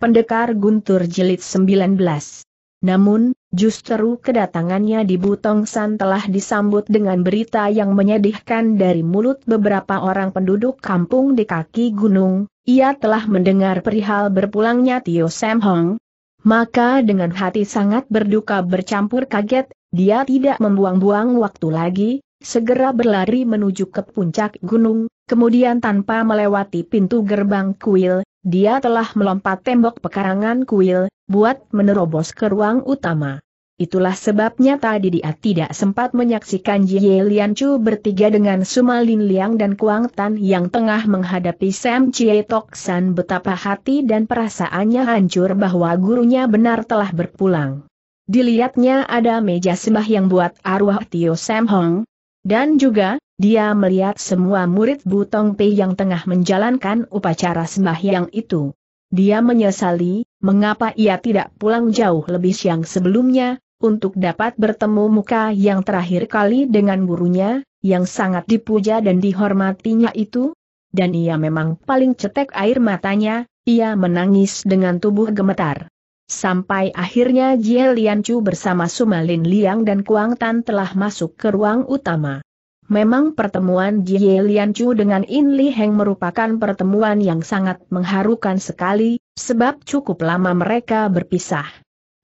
Pendekar Guntur Jilid 19. Namun, justru kedatangannya di Butong San telah disambut dengan berita yang menyedihkan dari mulut beberapa orang penduduk kampung di kaki gunung, ia telah mendengar perihal berpulangnya Tio Sam Hong. Maka dengan hati sangat berduka bercampur kaget, dia tidak membuang-buang waktu lagi, segera berlari menuju ke puncak gunung, Kemudian tanpa melewati pintu gerbang kuil, dia telah melompat tembok pekarangan kuil, buat menerobos ke ruang utama. Itulah sebabnya tadi dia tidak sempat menyaksikan Jie Lian Chu bertiga dengan Suma Lin Liang dan Kuang Tan yang tengah menghadapi Sam Chie Tok San betapa hati dan perasaannya hancur bahwa gurunya benar telah berpulang. Dilihatnya ada meja sembah yang buat arwah Tio Sam Hong. Dan juga, dia melihat semua murid Butong Pei yang tengah menjalankan upacara sembahyang itu. Dia menyesali, mengapa ia tidak pulang jauh lebih siang sebelumnya, untuk dapat bertemu muka yang terakhir kali dengan gurunya, yang sangat dipuja dan dihormatinya itu? Dan ia memang paling cetek air matanya, ia menangis dengan tubuh gemetar. Sampai akhirnya Jie Lian Chu bersama Sumalin Liang dan Kuang Tan telah masuk ke ruang utama. Memang pertemuan Jie Lian Chu dengan In Li Heng merupakan pertemuan yang sangat mengharukan sekali, sebab cukup lama mereka berpisah.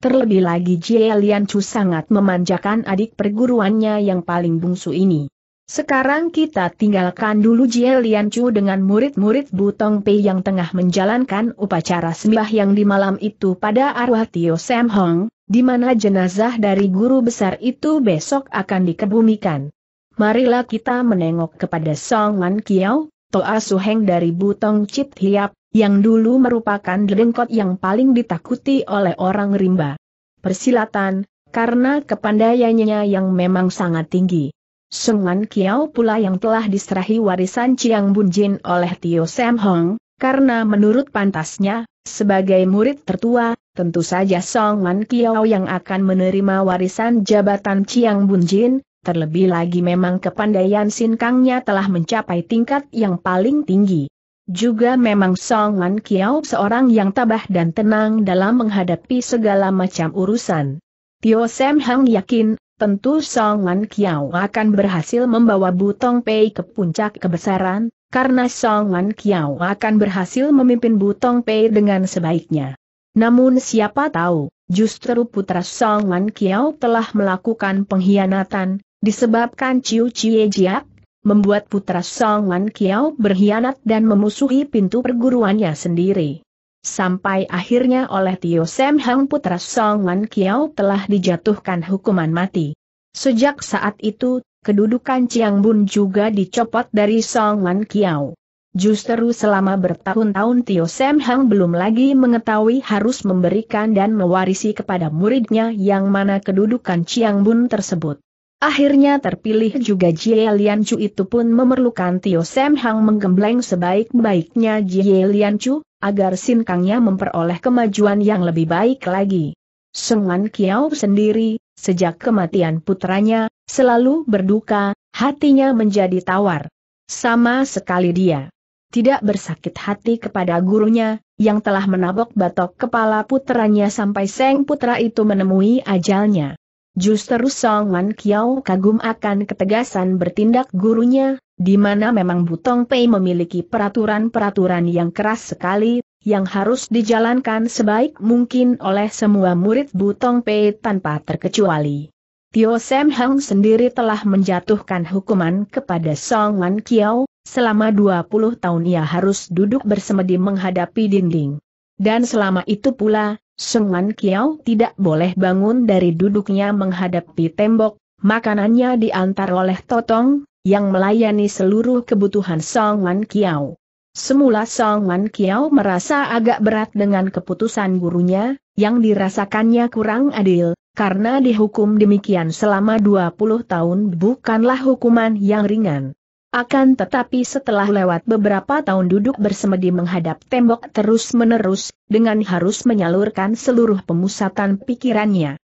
Terlebih lagi Jie Lian Chu sangat memanjakan adik perguruannya yang paling bungsu ini. Sekarang kita tinggalkan dulu Jie Lian Chu dengan murid-murid Butong Pei yang tengah menjalankan upacara sembah yang di malam itu pada arwah Tio Sam Hong, di mana jenazah dari guru besar itu besok akan dikebumikan. Marilah kita menengok kepada Song Man Kiao, Toa Suheng dari Butong Chit Hiap, yang dulu merupakan dengkot yang paling ditakuti oleh orang rimba. Persilatan, karena kepandaiannya yang memang sangat tinggi. Song Man Kiao pula yang telah diserahi warisan Chiang Jin oleh Tio Sam Hong, karena menurut pantasnya, sebagai murid tertua, tentu saja Song Man Kiao yang akan menerima warisan jabatan Chiang Jin. Terlebih lagi memang kepandaian sinkangnya telah mencapai tingkat yang paling tinggi. Juga memang Song Wan Kiao seorang yang tabah dan tenang dalam menghadapi segala macam urusan. Tio Sam Hang yakin, tentu Song Wan Kiao akan berhasil membawa Butong Pei ke puncak kebesaran, karena Song Wan Kiao akan berhasil memimpin Butong Pei dengan sebaiknya. Namun siapa tahu, justru putra Song Wan Kiao telah melakukan pengkhianatan, Disebabkan Ciu Cie Jiak, membuat putra Song Wan Kiao berkhianat dan memusuhi pintu perguruannya sendiri. Sampai akhirnya oleh Tio Sam Hang putra Song Wan Kiao telah dijatuhkan hukuman mati. Sejak saat itu, kedudukan Chiang Bun juga dicopot dari Song Wan Kiao. Justru selama bertahun-tahun Tio Sam Hang belum lagi mengetahui harus memberikan dan mewarisi kepada muridnya yang mana kedudukan Chiang Bun tersebut. Akhirnya terpilih juga Jie Lian Chu itu pun memerlukan Tio Sam Hang menggembleng sebaik-baiknya Jie Lian Chu, agar Sin Kangnya memperoleh kemajuan yang lebih baik lagi. Sungan Kiao sendiri, sejak kematian putranya, selalu berduka, hatinya menjadi tawar. Sama sekali dia tidak bersakit hati kepada gurunya, yang telah menabok batok kepala putranya sampai Seng Putra itu menemui ajalnya. Justru Song Wan Kiao kagum akan ketegasan bertindak gurunya, di mana memang Butong Pei memiliki peraturan-peraturan yang keras sekali, yang harus dijalankan sebaik mungkin oleh semua murid Butong Pei tanpa terkecuali. Tio Sam Hang sendiri telah menjatuhkan hukuman kepada Song Wan Kiao, selama 20 tahun ia harus duduk bersemedi menghadapi dinding. Dan selama itu pula, Sengan Kiao tidak boleh bangun dari duduknya menghadapi tembok, makanannya diantar oleh Totong, yang melayani seluruh kebutuhan Man Kiao. Semula Man Kiao merasa agak berat dengan keputusan gurunya, yang dirasakannya kurang adil, karena dihukum demikian selama 20 tahun bukanlah hukuman yang ringan. Akan tetapi setelah lewat beberapa tahun duduk bersemedi menghadap tembok terus-menerus, dengan harus menyalurkan seluruh pemusatan pikirannya.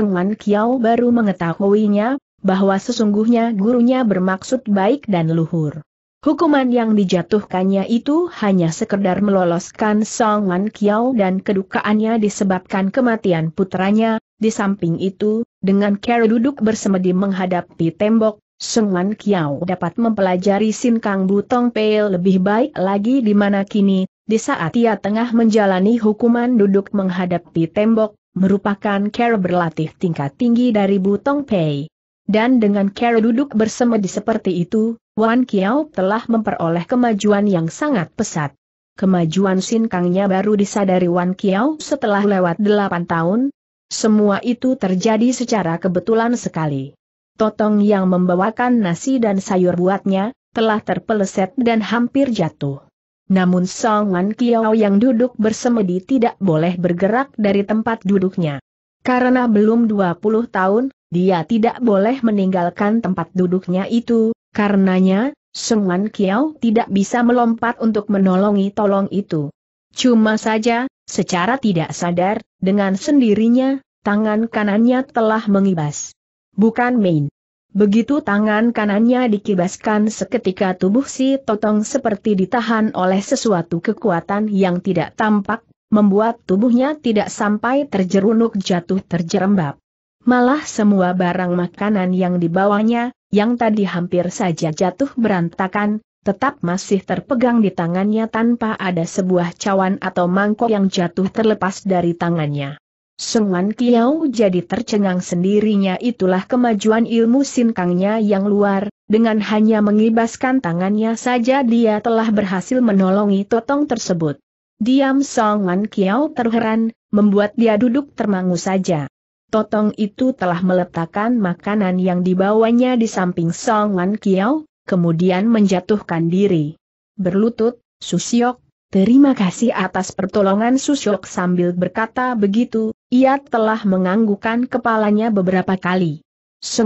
Wan Kiao baru mengetahuinya, bahwa sesungguhnya gurunya bermaksud baik dan luhur. Hukuman yang dijatuhkannya itu hanya sekedar meloloskan Wan Kiao dan kedukaannya disebabkan kematian putranya, di samping itu, dengan cara duduk bersemedi menghadapi tembok, Senglan Kiao dapat mempelajari Sin Kang Butong Pei lebih baik lagi di mana kini, di saat ia tengah menjalani hukuman duduk menghadapi tembok, merupakan care berlatih tingkat tinggi dari Butong Pei. Dan dengan care duduk bersemedi seperti itu, Wan Kiao telah memperoleh kemajuan yang sangat pesat. Kemajuan Sin Kangnya baru disadari Wan Kiao setelah lewat delapan tahun. Semua itu terjadi secara kebetulan sekali. Totong yang membawakan nasi dan sayur buatnya, telah terpeleset dan hampir jatuh. Namun Song Wan Kiao yang duduk bersemedi tidak boleh bergerak dari tempat duduknya. Karena belum 20 tahun, dia tidak boleh meninggalkan tempat duduknya itu, karenanya, Song Wan Kiao tidak bisa melompat untuk menolongi tolong itu. Cuma saja, secara tidak sadar, dengan sendirinya, tangan kanannya telah mengibas bukan main. Begitu tangan kanannya dikibaskan seketika tubuh si Totong seperti ditahan oleh sesuatu kekuatan yang tidak tampak, membuat tubuhnya tidak sampai terjerunuk jatuh terjerembab. Malah semua barang makanan yang dibawanya, yang tadi hampir saja jatuh berantakan, tetap masih terpegang di tangannya tanpa ada sebuah cawan atau mangkok yang jatuh terlepas dari tangannya. Sengan Kiao jadi tercengang sendirinya itulah kemajuan ilmu sinkangnya yang luar, dengan hanya mengibaskan tangannya saja dia telah berhasil menolongi totong tersebut. Diam Song Wan Kiao terheran, membuat dia duduk termangu saja. Totong itu telah meletakkan makanan yang dibawanya di samping Song Wan Kiao kemudian menjatuhkan diri. Berlutut, Susiok, terima kasih atas pertolongan Susiok sambil berkata begitu, ia telah menganggukkan kepalanya beberapa kali.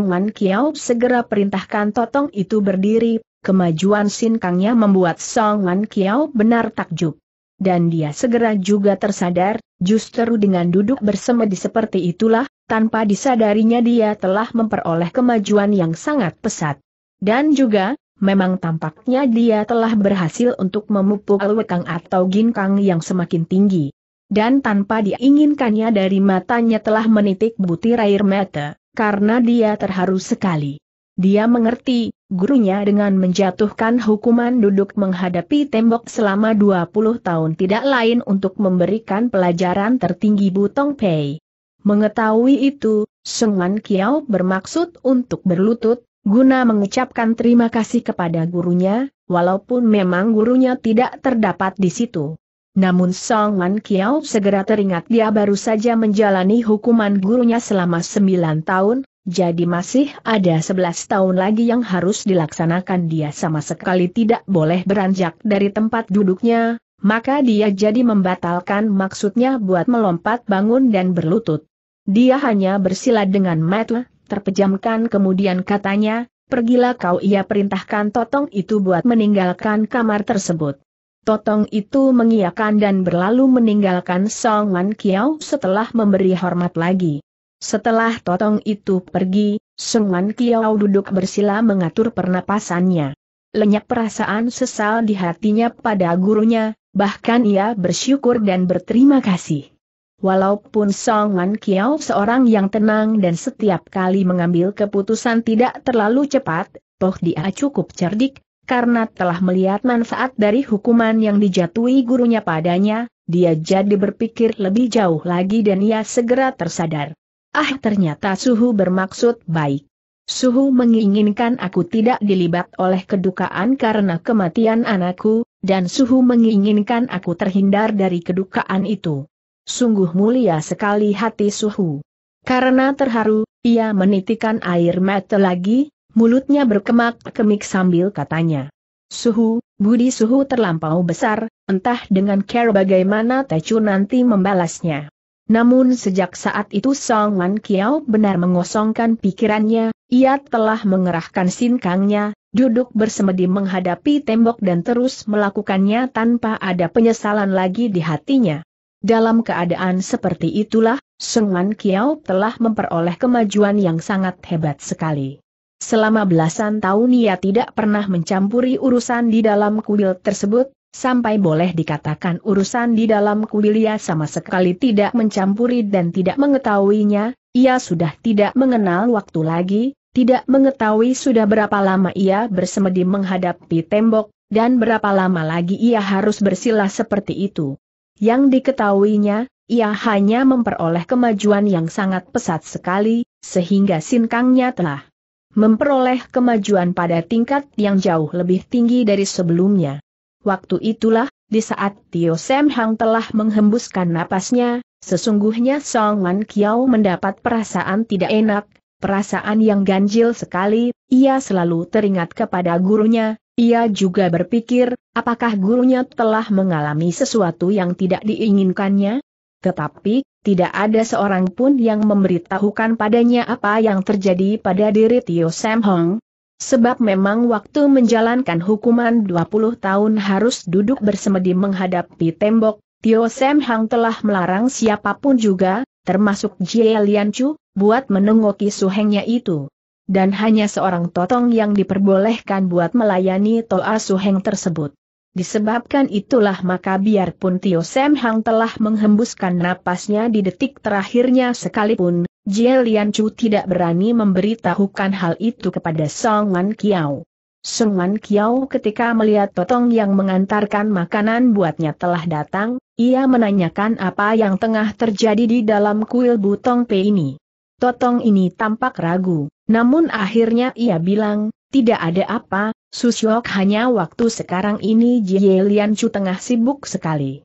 Wan Kiao segera perintahkan Totong itu berdiri, kemajuan Sin Kangnya membuat Wan Kiao benar takjub. Dan dia segera juga tersadar, justru dengan duduk bersemedi seperti itulah, tanpa disadarinya dia telah memperoleh kemajuan yang sangat pesat. Dan juga, memang tampaknya dia telah berhasil untuk memupuk Wekang atau Ginkang yang semakin tinggi dan tanpa diinginkannya dari matanya telah menitik butir air mata, karena dia terharu sekali. Dia mengerti, gurunya dengan menjatuhkan hukuman duduk menghadapi tembok selama 20 tahun tidak lain untuk memberikan pelajaran tertinggi Butong Pei. Mengetahui itu, Sung Wan Kiao bermaksud untuk berlutut, guna mengucapkan terima kasih kepada gurunya, walaupun memang gurunya tidak terdapat di situ. Namun Song Man Kiao segera teringat dia baru saja menjalani hukuman gurunya selama sembilan tahun, jadi masih ada sebelas tahun lagi yang harus dilaksanakan dia sama sekali tidak boleh beranjak dari tempat duduknya, maka dia jadi membatalkan maksudnya buat melompat bangun dan berlutut. Dia hanya bersila dengan mata, terpejamkan kemudian katanya, pergilah kau ia perintahkan totong itu buat meninggalkan kamar tersebut. Totong itu mengiakan dan berlalu meninggalkan Song Wan Kiao setelah memberi hormat lagi. Setelah Totong itu pergi, Song Wan Kiao duduk bersila mengatur pernapasannya. Lenyap perasaan sesal di hatinya pada gurunya, bahkan ia bersyukur dan berterima kasih. Walaupun Song Wan Kiao seorang yang tenang dan setiap kali mengambil keputusan tidak terlalu cepat, toh dia cukup cerdik, karena telah melihat manfaat dari hukuman yang dijatuhi gurunya padanya, dia jadi berpikir lebih jauh lagi dan ia segera tersadar. Ah ternyata suhu bermaksud baik. Suhu menginginkan aku tidak dilibat oleh kedukaan karena kematian anakku, dan Suhu menginginkan aku terhindar dari kedukaan itu. Sungguh mulia sekali hati Suhu. Karena terharu, ia menitikan air mata lagi, mulutnya berkemak-kemik sambil katanya. Suhu, budi suhu terlampau besar, entah dengan care bagaimana Tecu nanti membalasnya. Namun sejak saat itu Song Wan Kiao benar mengosongkan pikirannya, ia telah mengerahkan sinkangnya, duduk bersemedi menghadapi tembok dan terus melakukannya tanpa ada penyesalan lagi di hatinya. Dalam keadaan seperti itulah, Song Wan Kiao telah memperoleh kemajuan yang sangat hebat sekali. Selama belasan tahun ia tidak pernah mencampuri urusan di dalam kuil tersebut, sampai boleh dikatakan urusan di dalam kuil ia sama sekali tidak mencampuri dan tidak mengetahuinya, ia sudah tidak mengenal waktu lagi, tidak mengetahui sudah berapa lama ia bersemedi menghadapi tembok, dan berapa lama lagi ia harus bersilah seperti itu. Yang diketahuinya, ia hanya memperoleh kemajuan yang sangat pesat sekali, sehingga sinkangnya telah memperoleh kemajuan pada tingkat yang jauh lebih tinggi dari sebelumnya. Waktu itulah, di saat Tio Sam Hang telah menghembuskan napasnya, sesungguhnya Song Wan Kiao mendapat perasaan tidak enak, perasaan yang ganjil sekali, ia selalu teringat kepada gurunya, ia juga berpikir, apakah gurunya telah mengalami sesuatu yang tidak diinginkannya? Tetapi, tidak ada seorang pun yang memberitahukan padanya apa yang terjadi pada diri Tio Sam Hong. Sebab memang waktu menjalankan hukuman 20 tahun harus duduk bersemedi menghadapi tembok, Tio Sam Hong telah melarang siapapun juga, termasuk Jie Lian Chu, buat menengoki suhengnya itu. Dan hanya seorang totong yang diperbolehkan buat melayani Toa Suheng tersebut. Disebabkan itulah maka biarpun Tio Sam Hang telah menghembuskan napasnya di detik terakhirnya sekalipun, Jie Lian Chu tidak berani memberitahukan hal itu kepada Song Wan Kiao. Song Wan Kiao ketika melihat Totong yang mengantarkan makanan buatnya telah datang, ia menanyakan apa yang tengah terjadi di dalam kuil Butong Pe ini. Totong ini tampak ragu, namun akhirnya ia bilang, tidak ada apa, Susyok hanya waktu sekarang ini Jie Lian Chu tengah sibuk sekali.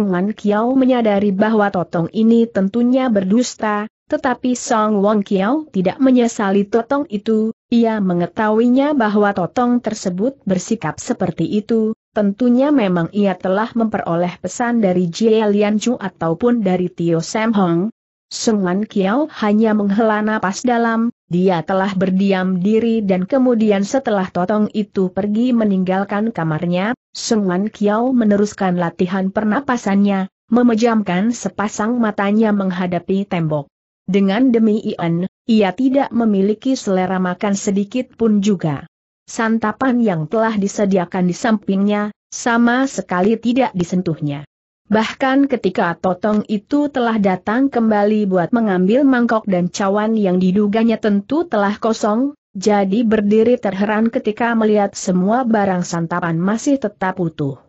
Wan Kiao menyadari bahwa Totong ini tentunya berdusta, tetapi Song Wong Kiao tidak menyesali Totong itu, ia mengetahuinya bahwa Totong tersebut bersikap seperti itu, tentunya memang ia telah memperoleh pesan dari Jie Lian Chu ataupun dari Tio Sam Hong. Sengwan Kiao hanya menghela napas dalam, dia telah berdiam diri dan kemudian setelah Totong itu pergi meninggalkan kamarnya, Sung Wan Kiao meneruskan latihan pernapasannya, memejamkan sepasang matanya menghadapi tembok. Dengan demi Ian, ia tidak memiliki selera makan sedikit pun juga. Santapan yang telah disediakan di sampingnya, sama sekali tidak disentuhnya. Bahkan ketika Totong itu telah datang kembali buat mengambil mangkok dan cawan yang diduganya tentu telah kosong, jadi berdiri terheran ketika melihat semua barang santapan masih tetap utuh.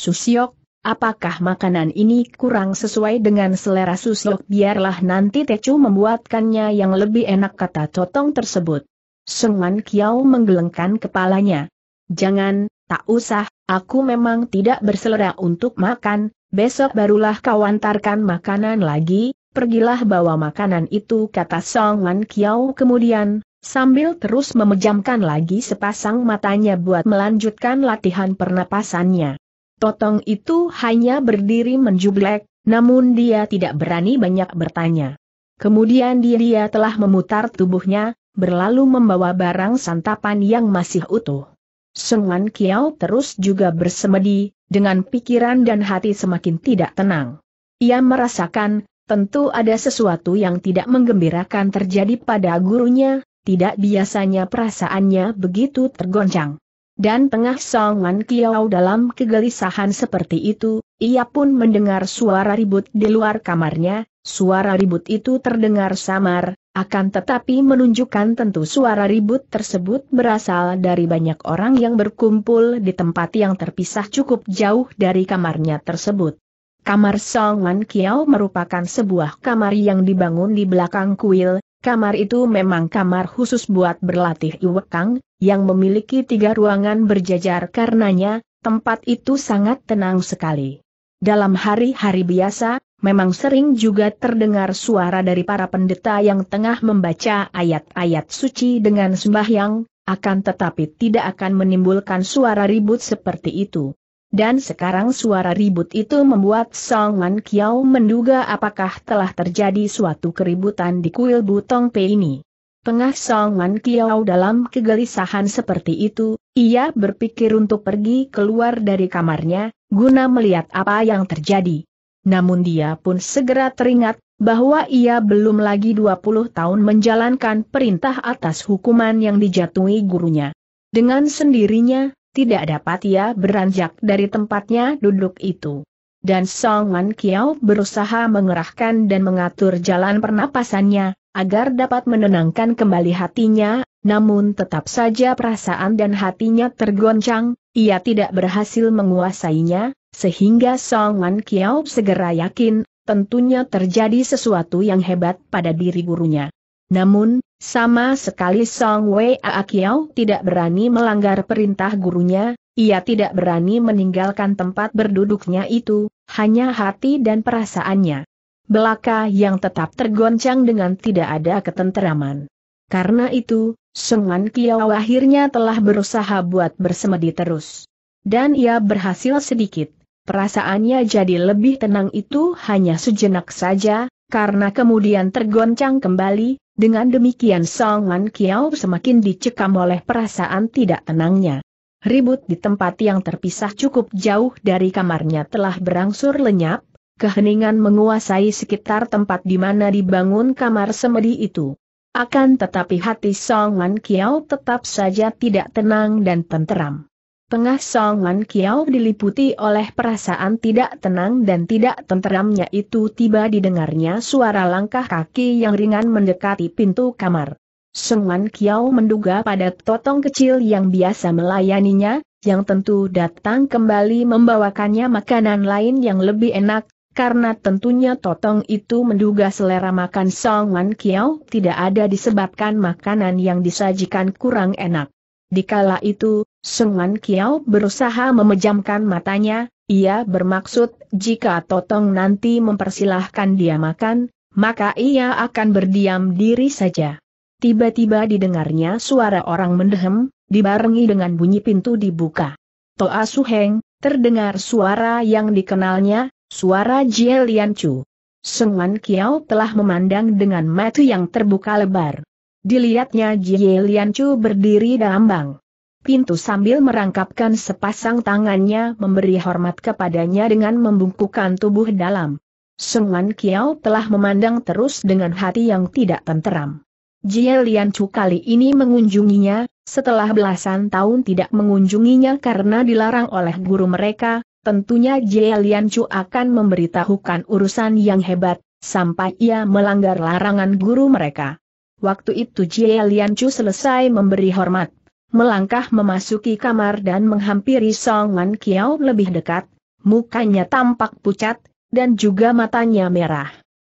Susiok, apakah makanan ini kurang sesuai dengan selera Susiok? Biarlah nanti Tecu membuatkannya yang lebih enak kata Totong tersebut. Sengan Kiao menggelengkan kepalanya. Jangan, tak usah, aku memang tidak berselera untuk makan, besok barulah kau antarkan makanan lagi, pergilah bawa makanan itu kata Song Wan Kiao kemudian, sambil terus memejamkan lagi sepasang matanya buat melanjutkan latihan pernapasannya. Totong itu hanya berdiri menjublek, namun dia tidak berani banyak bertanya. Kemudian dia, dia telah memutar tubuhnya, berlalu membawa barang santapan yang masih utuh. Sungan Kiao terus juga bersemedi, dengan pikiran dan hati semakin tidak tenang. Ia merasakan, tentu ada sesuatu yang tidak menggembirakan terjadi pada gurunya, tidak biasanya perasaannya begitu tergoncang. Dan tengah Song Wan Kiao dalam kegelisahan seperti itu, ia pun mendengar suara ribut di luar kamarnya, suara ribut itu terdengar samar, akan tetapi menunjukkan tentu suara ribut tersebut berasal dari banyak orang yang berkumpul di tempat yang terpisah cukup jauh dari kamarnya tersebut. Kamar Song Wan Kiao merupakan sebuah kamar yang dibangun di belakang kuil, kamar itu memang kamar khusus buat berlatih iwekang, yang memiliki tiga ruangan berjajar karenanya, tempat itu sangat tenang sekali. Dalam hari-hari biasa, memang sering juga terdengar suara dari para pendeta yang tengah membaca ayat-ayat suci dengan sembahyang, akan tetapi tidak akan menimbulkan suara ribut seperti itu. Dan sekarang suara ribut itu membuat Song Wan Kiao menduga apakah telah terjadi suatu keributan di kuil Butong Pei ini. Tengah Song Wan Kiao dalam kegelisahan seperti itu, ia berpikir untuk pergi keluar dari kamarnya, guna melihat apa yang terjadi. Namun dia pun segera teringat, bahwa ia belum lagi 20 tahun menjalankan perintah atas hukuman yang dijatuhi gurunya. Dengan sendirinya, tidak dapat ia beranjak dari tempatnya duduk itu. Dan Song Wan Kiao berusaha mengerahkan dan mengatur jalan pernapasannya, agar dapat menenangkan kembali hatinya, namun tetap saja perasaan dan hatinya tergoncang, ia tidak berhasil menguasainya, sehingga Song Wan Kiao segera yakin, tentunya terjadi sesuatu yang hebat pada diri gurunya. Namun, sama sekali Song Wei A Kiao tidak berani melanggar perintah gurunya, ia tidak berani meninggalkan tempat berduduknya itu, hanya hati dan perasaannya. Belaka yang tetap tergoncang dengan tidak ada ketenteraman. Karena itu, Sungan Kiao akhirnya telah berusaha buat bersemedi terus. Dan ia berhasil sedikit. Perasaannya jadi lebih tenang itu hanya sejenak saja, karena kemudian tergoncang kembali, dengan demikian Song Wan Kiao semakin dicekam oleh perasaan tidak tenangnya. Ribut di tempat yang terpisah cukup jauh dari kamarnya telah berangsur lenyap, keheningan menguasai sekitar tempat di mana dibangun kamar semedi itu. Akan tetapi hati Song Wan Kiao tetap saja tidak tenang dan tenteram. Tengah Songan Kiao diliputi oleh perasaan tidak tenang dan tidak tenteramnya itu tiba didengarnya suara langkah kaki yang ringan mendekati pintu kamar. Songan Kiao menduga pada totong kecil yang biasa melayaninya, yang tentu datang kembali membawakannya makanan lain yang lebih enak, karena tentunya Totong itu menduga selera makan Song Kiao tidak ada disebabkan makanan yang disajikan kurang enak. Dikala itu, Sengan Kiao berusaha memejamkan matanya, ia bermaksud, jika Totong nanti mempersilahkan dia makan, maka ia akan berdiam diri saja. Tiba-tiba didengarnya suara orang mendehem, dibarengi dengan bunyi pintu dibuka. Toa Heng terdengar suara yang dikenalnya, suara Jie Lian Chu. Sengan Kiao telah memandang dengan mata yang terbuka lebar. Dilihatnya Jie Lian Chu berdiri dalam bang pintu sambil merangkapkan sepasang tangannya memberi hormat kepadanya dengan membungkukkan tubuh dalam. Sungan Kiao telah memandang terus dengan hati yang tidak tenteram. Jie Lian Chu kali ini mengunjunginya, setelah belasan tahun tidak mengunjunginya karena dilarang oleh guru mereka, tentunya Jie Lian Chu akan memberitahukan urusan yang hebat, sampai ia melanggar larangan guru mereka. Waktu itu Jie Lian Chu selesai memberi hormat melangkah memasuki kamar dan menghampiri Song Kiao lebih dekat, mukanya tampak pucat, dan juga matanya merah.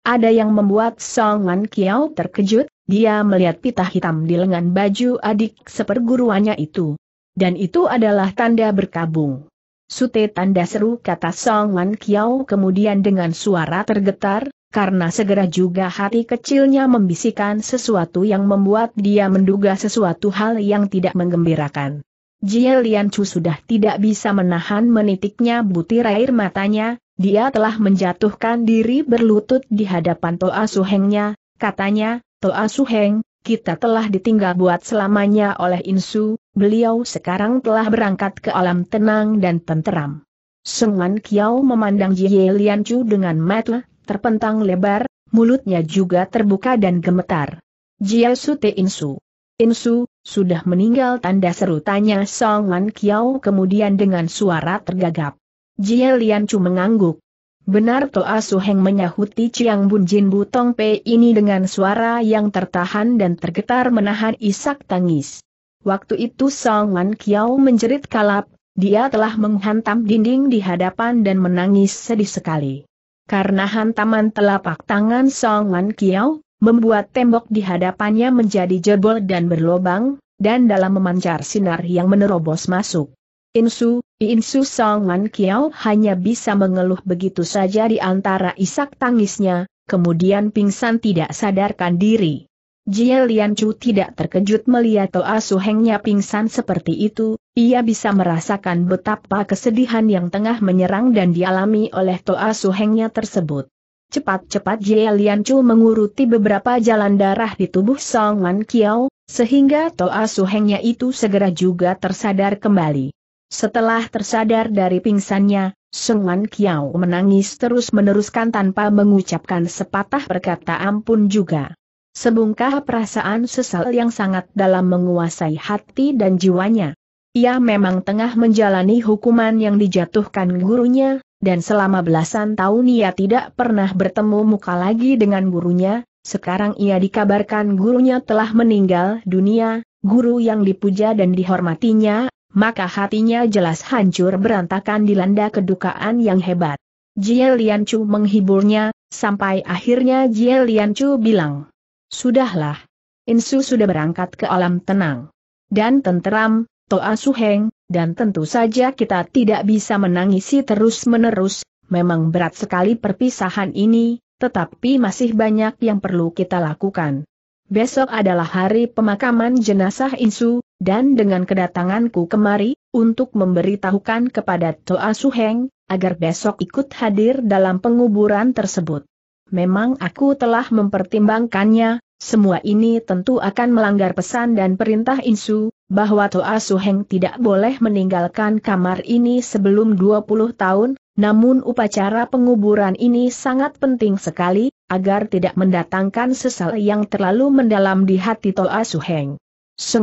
Ada yang membuat Song Kiao terkejut, dia melihat pita hitam di lengan baju adik seperguruannya itu. Dan itu adalah tanda berkabung. Sute tanda seru kata Song Kiao kemudian dengan suara tergetar, karena segera juga hati kecilnya membisikkan sesuatu yang membuat dia menduga sesuatu hal yang tidak menggembirakan. Jie Lian Chu sudah tidak bisa menahan menitiknya butir air matanya, dia telah menjatuhkan diri berlutut di hadapan Toa Suhengnya, katanya, Toa Suheng, kita telah ditinggal buat selamanya oleh Insu, beliau sekarang telah berangkat ke alam tenang dan tenteram. Sengan Kiao memandang Jie Lian Chu dengan mata terpentang lebar, mulutnya juga terbuka dan gemetar. Jiasu Te Insu. Insu, sudah meninggal tanda seru tanya Song Wan Kiao kemudian dengan suara tergagap. Jia Lian Chu mengangguk. Benar Toa Heng menyahuti Chiang Bun Jin Butong Pei ini dengan suara yang tertahan dan tergetar menahan isak tangis. Waktu itu Song Wan Kiao menjerit kalap, dia telah menghantam dinding di hadapan dan menangis sedih sekali karena hantaman telapak tangan Song Wan Kiao, membuat tembok di hadapannya menjadi jebol dan berlobang, dan dalam memancar sinar yang menerobos masuk. Insu, Insu Song Wan Kiao hanya bisa mengeluh begitu saja di antara isak tangisnya, kemudian pingsan tidak sadarkan diri. Jie Lian tidak terkejut melihat Toa Suhengnya pingsan seperti itu, ia bisa merasakan betapa kesedihan yang tengah menyerang dan dialami oleh Toa Suhengnya tersebut. Cepat-cepat Jie Lian menguruti beberapa jalan darah di tubuh Song Wan Kiao, sehingga Toa Suhengnya itu segera juga tersadar kembali. Setelah tersadar dari pingsannya, Song Wan Kiao menangis terus-meneruskan tanpa mengucapkan sepatah perkataan pun juga. Sebungkah perasaan sesal yang sangat dalam menguasai hati dan jiwanya. Ia memang tengah menjalani hukuman yang dijatuhkan gurunya, dan selama belasan tahun ia tidak pernah bertemu muka lagi dengan gurunya, sekarang ia dikabarkan gurunya telah meninggal dunia, guru yang dipuja dan dihormatinya, maka hatinya jelas hancur berantakan dilanda kedukaan yang hebat. Jie Lian Chu menghiburnya, sampai akhirnya Jie Lian Chu bilang, Sudahlah. Insu sudah berangkat ke alam tenang. Dan tenteram, Toa Suheng, dan tentu saja kita tidak bisa menangisi terus-menerus, memang berat sekali perpisahan ini, tetapi masih banyak yang perlu kita lakukan. Besok adalah hari pemakaman jenazah Insu, dan dengan kedatanganku kemari, untuk memberitahukan kepada Toa Suheng, agar besok ikut hadir dalam penguburan tersebut. Memang aku telah mempertimbangkannya, semua ini tentu akan melanggar pesan dan perintah Insu, bahwa Toa Heng tidak boleh meninggalkan kamar ini sebelum 20 tahun, namun upacara penguburan ini sangat penting sekali, agar tidak mendatangkan sesal yang terlalu mendalam di hati Toa Su Suheng.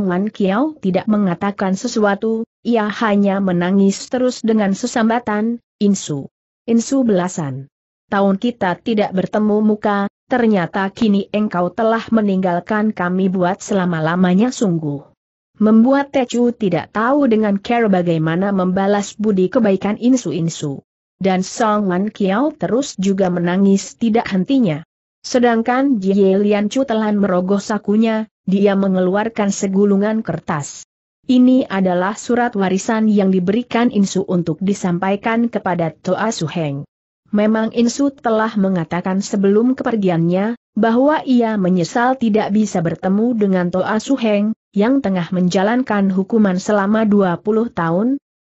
Wan Kiao tidak mengatakan sesuatu, ia hanya menangis terus dengan sesambatan, Insu. Insu belasan. Tahun kita tidak bertemu muka, ternyata kini engkau telah meninggalkan kami buat selama-lamanya sungguh. Membuat Tecu tidak tahu dengan care bagaimana membalas budi kebaikan Insu-Insu. Dan Song Wan Kiao terus juga menangis tidak hentinya. Sedangkan Jie Lian Chu telan merogoh sakunya, dia mengeluarkan segulungan kertas. Ini adalah surat warisan yang diberikan Insu untuk disampaikan kepada Toa Suheng. Memang Insu telah mengatakan sebelum kepergiannya, bahwa ia menyesal tidak bisa bertemu dengan Toa Suheng, yang tengah menjalankan hukuman selama 20 tahun.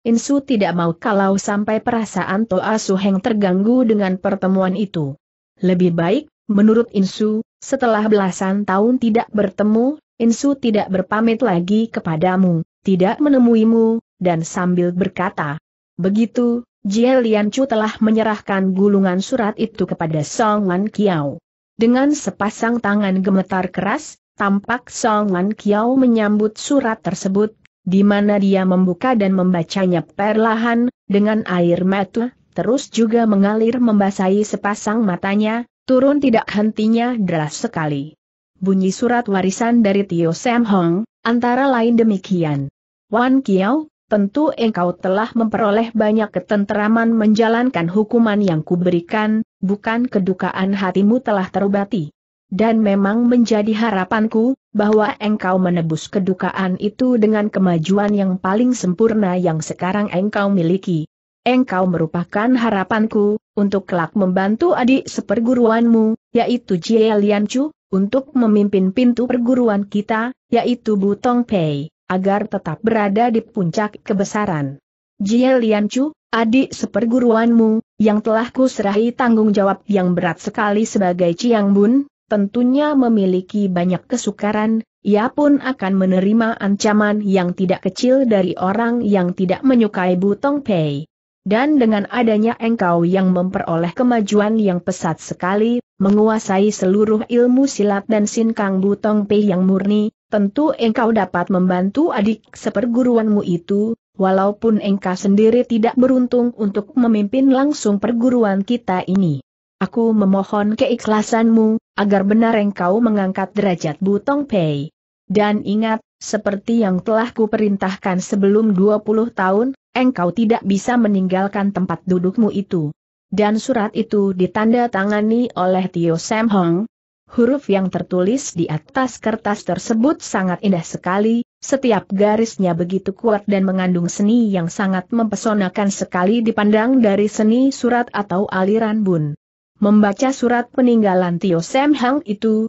Insu tidak mau kalau sampai perasaan Toa Suheng terganggu dengan pertemuan itu. Lebih baik, menurut Insu, setelah belasan tahun tidak bertemu, Insu tidak berpamit lagi kepadamu, tidak menemuimu, dan sambil berkata, Begitu, Jie Lian Chu telah menyerahkan gulungan surat itu kepada Song Wan Kiao. Dengan sepasang tangan gemetar keras, tampak Song Wan Kiao menyambut surat tersebut, di mana dia membuka dan membacanya perlahan, dengan air mata, terus juga mengalir membasahi sepasang matanya, turun tidak hentinya deras sekali. Bunyi surat warisan dari Tio Sam Hong, antara lain demikian. Wan Kiao, tentu engkau telah memperoleh banyak ketenteraman menjalankan hukuman yang kuberikan, bukan kedukaan hatimu telah terobati. Dan memang menjadi harapanku, bahwa engkau menebus kedukaan itu dengan kemajuan yang paling sempurna yang sekarang engkau miliki. Engkau merupakan harapanku, untuk kelak membantu adik seperguruanmu, yaitu Jie Lianchu, untuk memimpin pintu perguruan kita, yaitu Butong Pei agar tetap berada di puncak kebesaran. Jie Lian Chu, adik seperguruanmu, yang telah kuserahi tanggung jawab yang berat sekali sebagai Chiang Bun, tentunya memiliki banyak kesukaran, ia pun akan menerima ancaman yang tidak kecil dari orang yang tidak menyukai Butong Pei. Dan dengan adanya engkau yang memperoleh kemajuan yang pesat sekali, menguasai seluruh ilmu silat dan sinkang Butong Pei yang murni, tentu engkau dapat membantu adik seperguruanmu itu, walaupun engkau sendiri tidak beruntung untuk memimpin langsung perguruan kita ini. Aku memohon keikhlasanmu, agar benar engkau mengangkat derajat Butong Pei. Dan ingat, seperti yang telah kuperintahkan sebelum 20 tahun, engkau tidak bisa meninggalkan tempat dudukmu itu. Dan surat itu ditandatangani oleh Tio Sam Hong, Huruf yang tertulis di atas kertas tersebut sangat indah sekali, setiap garisnya begitu kuat dan mengandung seni yang sangat mempesonakan sekali dipandang dari seni surat atau aliran bun. Membaca surat peninggalan Tio Sam Hang itu,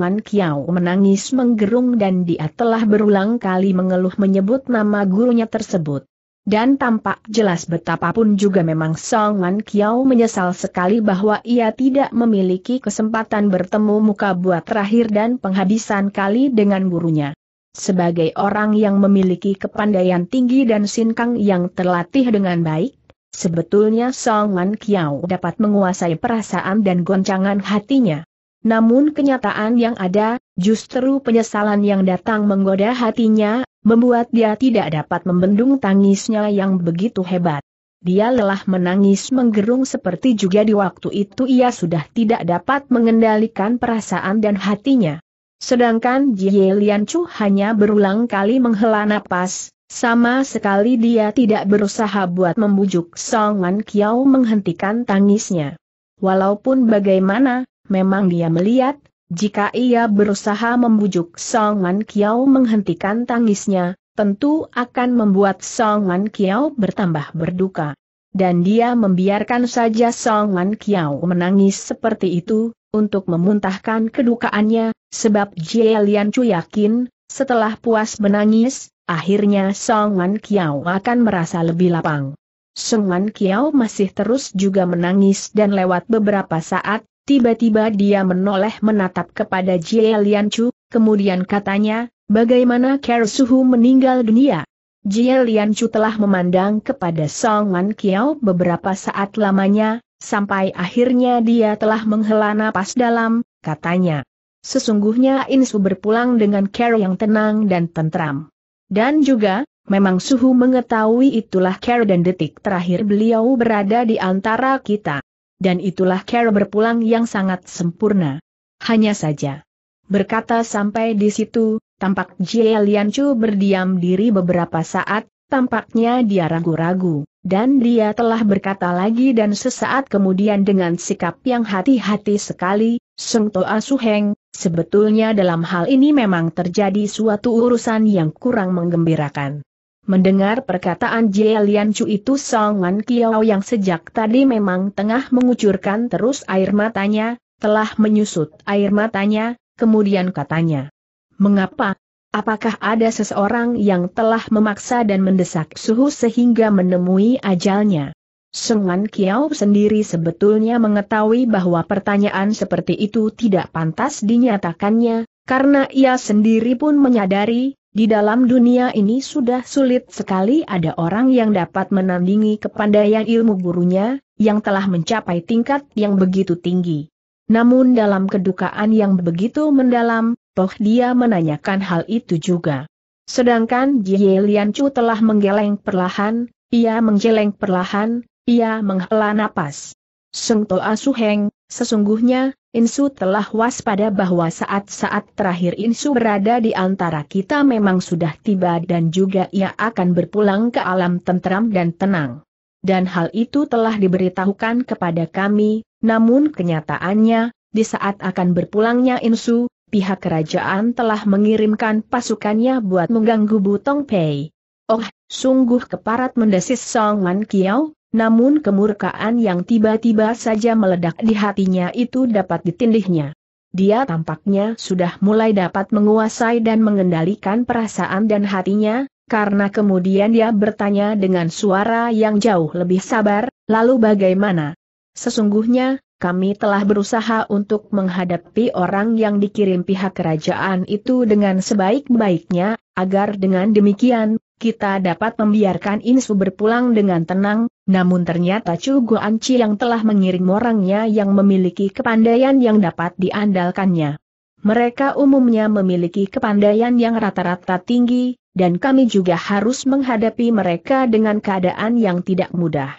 Wan Kiao menangis menggerung dan dia telah berulang kali mengeluh menyebut nama gurunya tersebut. Dan tampak jelas betapapun juga memang Song Wan Kiao menyesal sekali bahwa ia tidak memiliki kesempatan bertemu muka buat terakhir dan penghabisan kali dengan gurunya. Sebagai orang yang memiliki kepandaian tinggi dan sinkang yang terlatih dengan baik, sebetulnya Song Wan Kiao dapat menguasai perasaan dan goncangan hatinya. Namun kenyataan yang ada, justru penyesalan yang datang menggoda hatinya membuat dia tidak dapat membendung tangisnya yang begitu hebat. Dia lelah menangis menggerung seperti juga di waktu itu ia sudah tidak dapat mengendalikan perasaan dan hatinya. Sedangkan Jie Lian Chu hanya berulang kali menghela napas, sama sekali dia tidak berusaha buat membujuk Song Wan Kiao menghentikan tangisnya. Walaupun bagaimana, memang dia melihat, jika ia berusaha membujuk Songan Kiao menghentikan tangisnya, tentu akan membuat Songan Kiao bertambah berduka. Dan dia membiarkan saja Songan Kiao menangis seperti itu, untuk memuntahkan kedukaannya, sebab Jie Lian Chu yakin, setelah puas menangis, akhirnya Songan Kiao akan merasa lebih lapang. Songan Kiao masih terus juga menangis dan lewat beberapa saat, Tiba-tiba dia menoleh menatap kepada Jie Lian Chu, kemudian katanya, bagaimana Ker Suhu meninggal dunia? Jie Lian Chu telah memandang kepada Song Man Kiao beberapa saat lamanya, sampai akhirnya dia telah menghela napas dalam, katanya. Sesungguhnya Insu berpulang dengan Ker yang tenang dan tentram. Dan juga, memang Suhu mengetahui itulah Ker dan detik terakhir beliau berada di antara kita dan itulah cara berpulang yang sangat sempurna. Hanya saja. Berkata sampai di situ, tampak Jie Chu berdiam diri beberapa saat, tampaknya dia ragu-ragu, dan dia telah berkata lagi dan sesaat kemudian dengan sikap yang hati-hati sekali, Seng Toa Heng, sebetulnya dalam hal ini memang terjadi suatu urusan yang kurang menggembirakan. Mendengar perkataan Jie Lian Chu itu Songan Kiao yang sejak tadi memang tengah mengucurkan terus air matanya, telah menyusut air matanya, kemudian katanya. Mengapa? Apakah ada seseorang yang telah memaksa dan mendesak suhu sehingga menemui ajalnya? Songan Kiao sendiri sebetulnya mengetahui bahwa pertanyaan seperti itu tidak pantas dinyatakannya, karena ia sendiri pun menyadari di dalam dunia ini sudah sulit sekali ada orang yang dapat menandingi kepandaian ilmu gurunya, yang telah mencapai tingkat yang begitu tinggi. Namun dalam kedukaan yang begitu mendalam, toh dia menanyakan hal itu juga. Sedangkan Jie Lian Chu telah menggeleng perlahan, ia menggeleng perlahan, ia menghela napas. Seng Toa Suheng, sesungguhnya, Insu telah waspada bahwa saat-saat terakhir Insu berada di antara kita memang sudah tiba dan juga ia akan berpulang ke alam tentram dan tenang. Dan hal itu telah diberitahukan kepada kami, namun kenyataannya, di saat akan berpulangnya Insu, pihak kerajaan telah mengirimkan pasukannya buat mengganggu Butong Pei. Oh, sungguh keparat mendesis Song Man Kiao, namun kemurkaan yang tiba-tiba saja meledak di hatinya itu dapat ditindihnya. Dia tampaknya sudah mulai dapat menguasai dan mengendalikan perasaan dan hatinya, karena kemudian dia bertanya dengan suara yang jauh lebih sabar, lalu bagaimana? Sesungguhnya, kami telah berusaha untuk menghadapi orang yang dikirim pihak kerajaan itu dengan sebaik-baiknya, agar dengan demikian, kita dapat membiarkan Insu berpulang dengan tenang, namun ternyata Chu Chi yang telah mengirim orangnya yang memiliki kepandaian yang dapat diandalkannya. Mereka umumnya memiliki kepandaian yang rata-rata tinggi, dan kami juga harus menghadapi mereka dengan keadaan yang tidak mudah.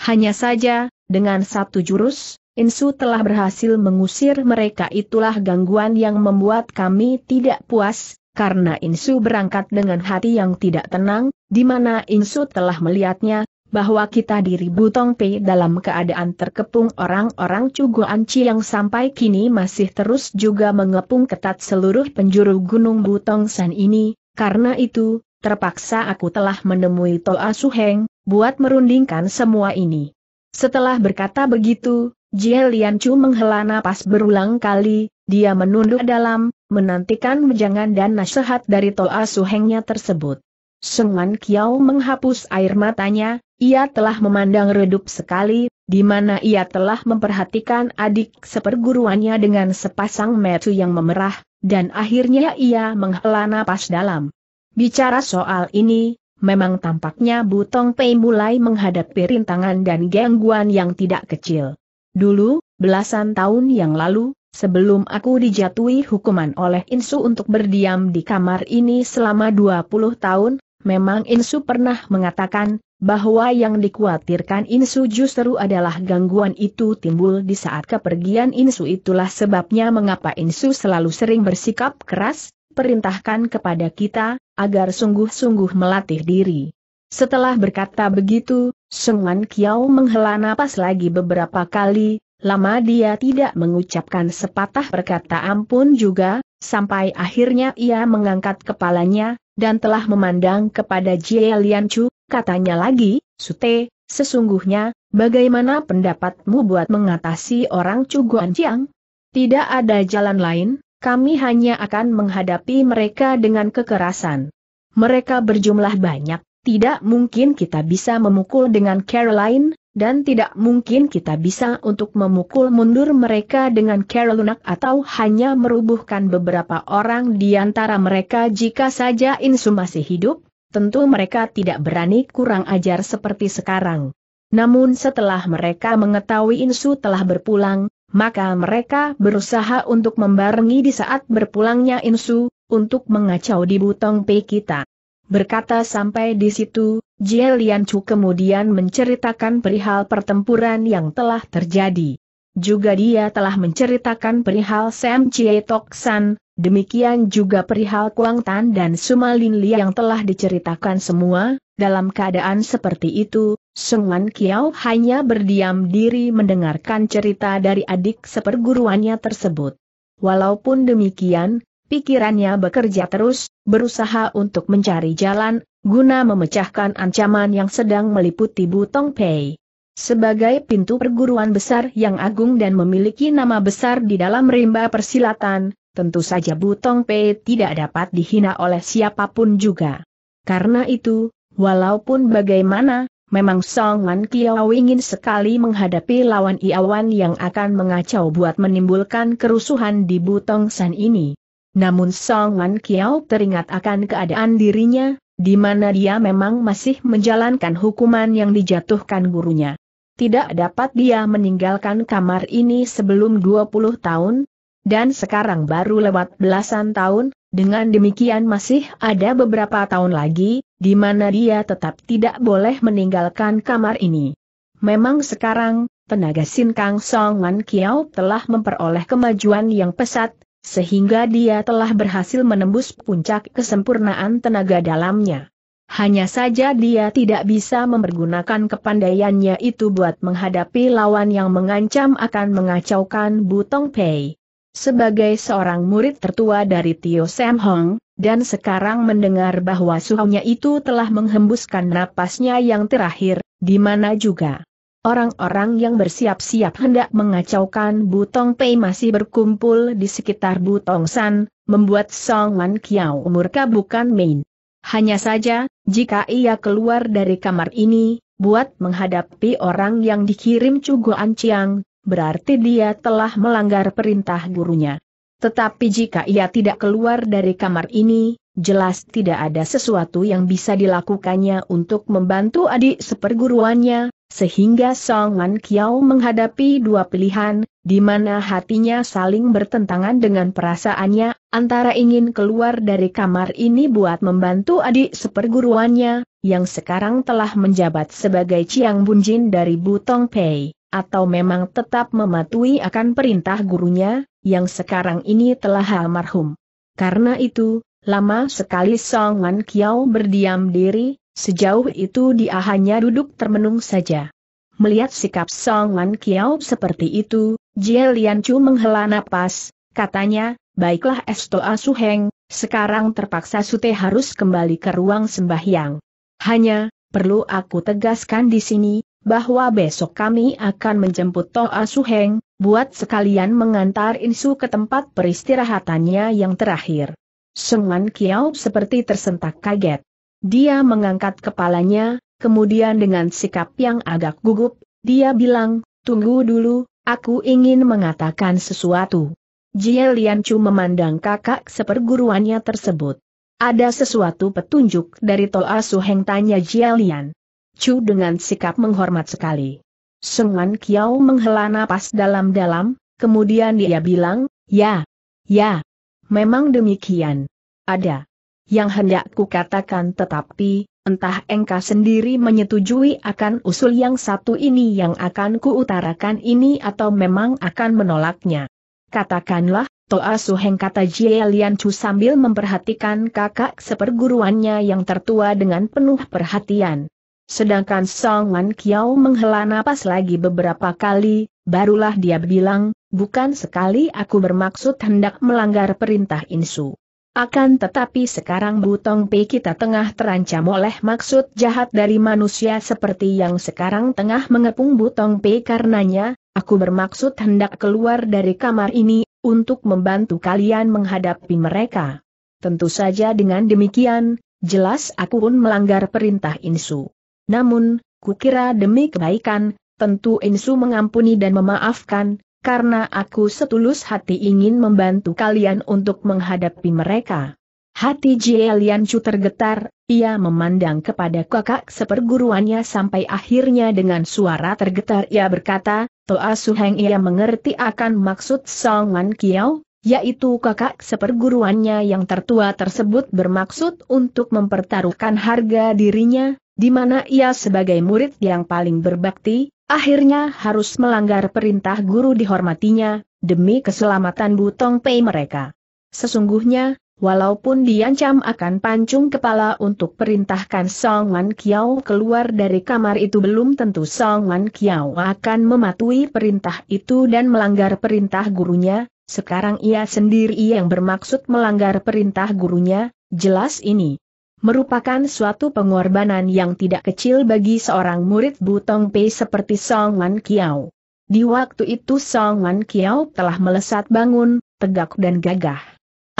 Hanya saja, dengan satu jurus, Insu telah berhasil mengusir mereka itulah gangguan yang membuat kami tidak puas, karena Insu berangkat dengan hati yang tidak tenang, di mana Insu telah melihatnya, bahwa kita diri Butong Pei dalam keadaan terkepung orang-orang Cuguan Anci yang sampai kini masih terus juga mengepung ketat seluruh penjuru Gunung Butong San ini, karena itu, terpaksa aku telah menemui Toa Suheng, buat merundingkan semua ini. Setelah berkata begitu, Jie Lian Chu menghela napas berulang kali, dia menunduk dalam, menantikan wejangan dan nasihat dari Toa Suhengnya tersebut. Sengan Kiao menghapus air matanya, ia telah memandang redup sekali, di mana ia telah memperhatikan adik seperguruannya dengan sepasang metu yang memerah, dan akhirnya ia menghela napas dalam. Bicara soal ini, memang tampaknya Butong Pei mulai menghadapi rintangan dan gangguan yang tidak kecil. Dulu, belasan tahun yang lalu, Sebelum aku dijatuhi hukuman oleh Insu untuk berdiam di kamar ini selama 20 tahun, memang Insu pernah mengatakan, bahwa yang dikhawatirkan Insu justru adalah gangguan itu timbul di saat kepergian Insu itulah sebabnya mengapa Insu selalu sering bersikap keras, perintahkan kepada kita, agar sungguh-sungguh melatih diri. Setelah berkata begitu, Wan Kiao menghela napas lagi beberapa kali, lama dia tidak mengucapkan sepatah perkataan pun juga, sampai akhirnya ia mengangkat kepalanya, dan telah memandang kepada Jie Lian Chu, Katanya lagi, Sute, sesungguhnya, bagaimana pendapatmu buat mengatasi orang Cuguan Chiang? Tidak ada jalan lain, kami hanya akan menghadapi mereka dengan kekerasan. Mereka berjumlah banyak, tidak mungkin kita bisa memukul dengan Caroline, dan tidak mungkin kita bisa untuk memukul mundur mereka dengan Carolunak atau hanya merubuhkan beberapa orang di antara mereka jika saja Insu masih hidup, tentu mereka tidak berani kurang ajar seperti sekarang. Namun setelah mereka mengetahui Insu telah berpulang, maka mereka berusaha untuk membarengi di saat berpulangnya Insu, untuk mengacau di butong P kita. Berkata sampai di situ, Jie Chu kemudian menceritakan perihal pertempuran yang telah terjadi. Juga dia telah menceritakan perihal Sam Chie Tok San, Demikian juga perihal Kuang Tan dan Sumalin Li yang telah diceritakan semua, dalam keadaan seperti itu, Sung Sungan Kiao hanya berdiam diri mendengarkan cerita dari adik seperguruannya tersebut. Walaupun demikian, pikirannya bekerja terus, berusaha untuk mencari jalan, guna memecahkan ancaman yang sedang meliputi Butong Pei. Sebagai pintu perguruan besar yang agung dan memiliki nama besar di dalam rimba persilatan, Tentu saja Butong Pei tidak dapat dihina oleh siapapun juga. Karena itu, walaupun bagaimana, memang Song Wan Kiao ingin sekali menghadapi lawan Iawan yang akan mengacau buat menimbulkan kerusuhan di Butong San ini. Namun Song Wan Kiao teringat akan keadaan dirinya, di mana dia memang masih menjalankan hukuman yang dijatuhkan gurunya. Tidak dapat dia meninggalkan kamar ini sebelum 20 tahun, dan sekarang baru lewat belasan tahun, dengan demikian masih ada beberapa tahun lagi, di mana dia tetap tidak boleh meninggalkan kamar ini. Memang sekarang, tenaga Sin Kang Song Man Kiao telah memperoleh kemajuan yang pesat, sehingga dia telah berhasil menembus puncak kesempurnaan tenaga dalamnya. Hanya saja dia tidak bisa mempergunakan kepandaiannya itu buat menghadapi lawan yang mengancam akan mengacaukan Butong Pei. Sebagai seorang murid tertua dari Tio Sam Hong, dan sekarang mendengar bahwa suhunya itu telah menghembuskan napasnya yang terakhir, di mana juga orang-orang yang bersiap-siap hendak mengacaukan Butong Pei masih berkumpul di sekitar Butong San, membuat Song Wan Kiao murka bukan main. Hanya saja, jika ia keluar dari kamar ini, buat menghadapi orang yang dikirim Cugo Anciang, berarti dia telah melanggar perintah gurunya. Tetapi jika ia tidak keluar dari kamar ini, jelas tidak ada sesuatu yang bisa dilakukannya untuk membantu adik seperguruannya, sehingga Song Wan Kiao menghadapi dua pilihan, di mana hatinya saling bertentangan dengan perasaannya, antara ingin keluar dari kamar ini buat membantu adik seperguruannya, yang sekarang telah menjabat sebagai Chiang Bunjin dari Butong Pei atau memang tetap mematuhi akan perintah gurunya, yang sekarang ini telah almarhum. Karena itu, lama sekali Song Wan Kiao berdiam diri, sejauh itu dia hanya duduk termenung saja. Melihat sikap Song Wan Kiao seperti itu, Jie Lian Chu menghela napas, katanya, baiklah Estoa Suheng, sekarang terpaksa Sute harus kembali ke ruang sembahyang. Hanya, Perlu aku tegaskan di sini, bahwa besok kami akan menjemput Toa Suheng, buat sekalian mengantar Insu ke tempat peristirahatannya yang terakhir. Sengan Kiao seperti tersentak kaget. Dia mengangkat kepalanya, kemudian dengan sikap yang agak gugup, dia bilang, tunggu dulu, aku ingin mengatakan sesuatu. Jie Lian Chu memandang kakak seperguruannya tersebut. Ada sesuatu petunjuk dari Toa ah Suheng tanya Jialian. Chu dengan sikap menghormat sekali. Sungan Kiao menghela napas dalam-dalam, kemudian dia bilang, ya, ya, memang demikian. Ada. Yang hendak kukatakan tetapi, entah engkau sendiri menyetujui akan usul yang satu ini yang akan kuutarakan ini atau memang akan menolaknya. Katakanlah, Toa Suheng kata Jie Lian Chu sambil memperhatikan kakak seperguruannya yang tertua dengan penuh perhatian. Sedangkan Song Wan Kiao menghela napas lagi beberapa kali, barulah dia bilang, bukan sekali aku bermaksud hendak melanggar perintah Insu. Akan tetapi sekarang Butong Pei kita tengah terancam oleh maksud jahat dari manusia seperti yang sekarang tengah mengepung Butong Pei karenanya, aku bermaksud hendak keluar dari kamar ini untuk membantu kalian menghadapi mereka. Tentu saja dengan demikian, jelas aku pun melanggar perintah Insu. Namun, kukira demi kebaikan, tentu Insu mengampuni dan memaafkan, karena aku setulus hati ingin membantu kalian untuk menghadapi mereka. Hati Jielian Chu tergetar, ia memandang kepada kakak seperguruannya sampai akhirnya dengan suara tergetar ia berkata, Toa Suheng ia mengerti akan maksud Wan Kiao, yaitu kakak seperguruannya yang tertua tersebut bermaksud untuk mempertaruhkan harga dirinya, di mana ia sebagai murid yang paling berbakti, akhirnya harus melanggar perintah guru dihormatinya, demi keselamatan Butong Pei mereka. Sesungguhnya, Walaupun diancam akan pancung kepala untuk perintahkan Song Wan Kiao keluar dari kamar itu belum tentu Song Wan Kiao akan mematuhi perintah itu dan melanggar perintah gurunya, sekarang ia sendiri yang bermaksud melanggar perintah gurunya, jelas ini merupakan suatu pengorbanan yang tidak kecil bagi seorang murid Butong Pei seperti Song Wan Kiao. Di waktu itu Song Wan Kiao telah melesat bangun, tegak dan gagah.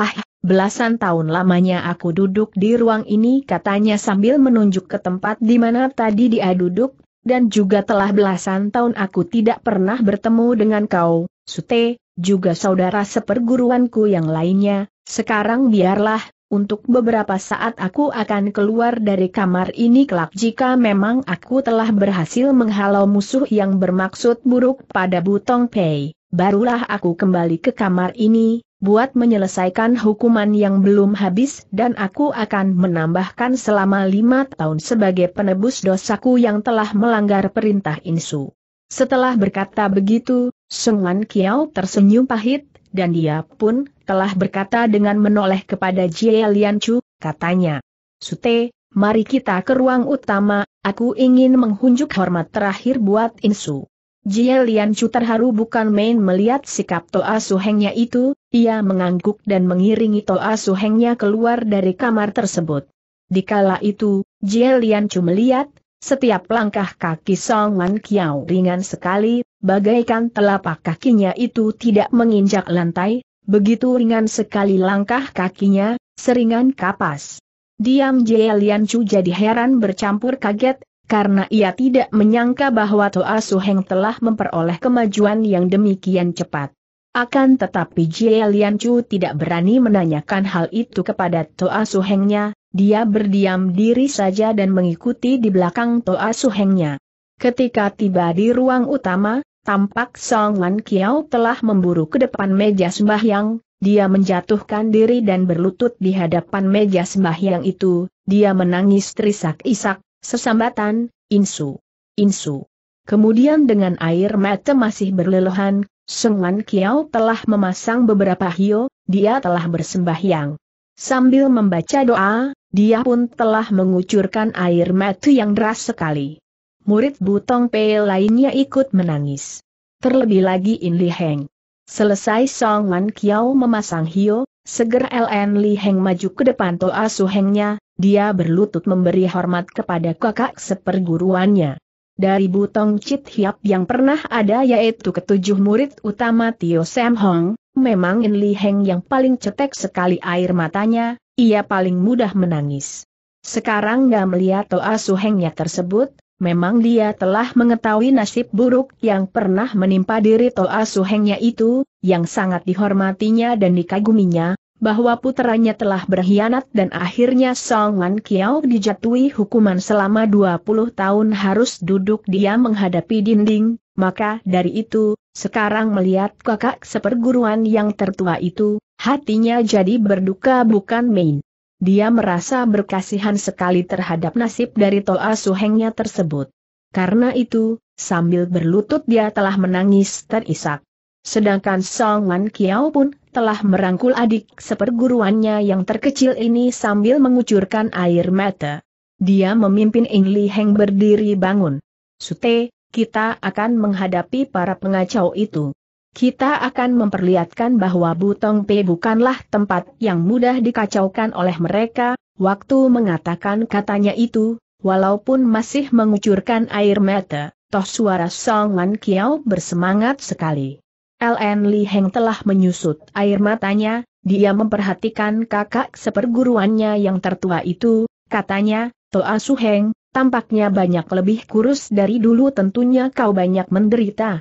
Ah Belasan tahun lamanya aku duduk di ruang ini katanya sambil menunjuk ke tempat di mana tadi dia duduk, dan juga telah belasan tahun aku tidak pernah bertemu dengan kau, Sute, juga saudara seperguruanku yang lainnya, sekarang biarlah, untuk beberapa saat aku akan keluar dari kamar ini kelak jika memang aku telah berhasil menghalau musuh yang bermaksud buruk pada Butong Pei, barulah aku kembali ke kamar ini, buat menyelesaikan hukuman yang belum habis dan aku akan menambahkan selama lima tahun sebagai penebus dosaku yang telah melanggar perintah insu. Setelah berkata begitu, Sungan Kiao tersenyum pahit, dan dia pun telah berkata dengan menoleh kepada Jie Lian Chu, katanya, Sute, mari kita ke ruang utama, aku ingin menghunjuk hormat terakhir buat Insu. Jie Lian Chu terharu bukan main melihat sikap Toa Hengnya itu, ia mengangguk dan mengiringi Toa Hengnya keluar dari kamar tersebut. Di kala itu, Jie Lian Chu melihat, setiap langkah kaki Song Wan Kiao ringan sekali, bagaikan telapak kakinya itu tidak menginjak lantai, begitu ringan sekali langkah kakinya, seringan kapas. Diam Jie Lian Chu jadi heran bercampur kaget, karena ia tidak menyangka bahwa Toa Su Heng telah memperoleh kemajuan yang demikian cepat. Akan tetapi Jie Lian Chu tidak berani menanyakan hal itu kepada Toa Su Hengnya. dia berdiam diri saja dan mengikuti di belakang Toa Su Hengnya. Ketika tiba di ruang utama, tampak Song Wan Kiao telah memburu ke depan meja sembahyang, dia menjatuhkan diri dan berlutut di hadapan meja sembahyang itu, dia menangis terisak-isak, Sesambatan, insu, insu. Kemudian dengan air mata masih berlelohan, Seng Wan Kiao telah memasang beberapa hio, dia telah bersembahyang. Sambil membaca doa, dia pun telah mengucurkan air mata yang deras sekali. Murid Butong Pei lainnya ikut menangis. Terlebih lagi In Li Heng. Selesai Song Wan Kiao memasang hio, segera LN Li Heng maju ke depan Toa Su Hengnya, dia berlutut memberi hormat kepada kakak seperguruannya. Dari Butong Chit Hiap yang pernah ada yaitu ketujuh murid utama Tio Sam Hong, memang In Li Heng yang paling cetek sekali air matanya, ia paling mudah menangis. Sekarang gak melihat Toa Su Hengnya tersebut, memang dia telah mengetahui nasib buruk yang pernah menimpa diri Toa Su Hengnya itu, yang sangat dihormatinya dan dikaguminya, bahwa putranya telah berkhianat dan akhirnya Song Wan Kiao dijatuhi hukuman selama 20 tahun harus duduk dia menghadapi dinding, maka dari itu, sekarang melihat kakak seperguruan yang tertua itu, hatinya jadi berduka bukan main. Dia merasa berkasihan sekali terhadap nasib dari Toa Suhengnya tersebut. Karena itu, sambil berlutut dia telah menangis terisak. Sedangkan Song Wan Kiao pun telah merangkul adik seperguruannya yang terkecil ini sambil mengucurkan air mata. Dia memimpin Ing Li Heng berdiri bangun. Sute, kita akan menghadapi para pengacau itu. Kita akan memperlihatkan bahwa Butong Pe bukanlah tempat yang mudah dikacaukan oleh mereka, waktu mengatakan katanya itu, walaupun masih mengucurkan air mata, toh suara Song Wan Kiao bersemangat sekali. LN Li Heng telah menyusut air matanya, dia memperhatikan kakak seperguruannya yang tertua itu, katanya, Toa Su Heng, tampaknya banyak lebih kurus dari dulu tentunya kau banyak menderita.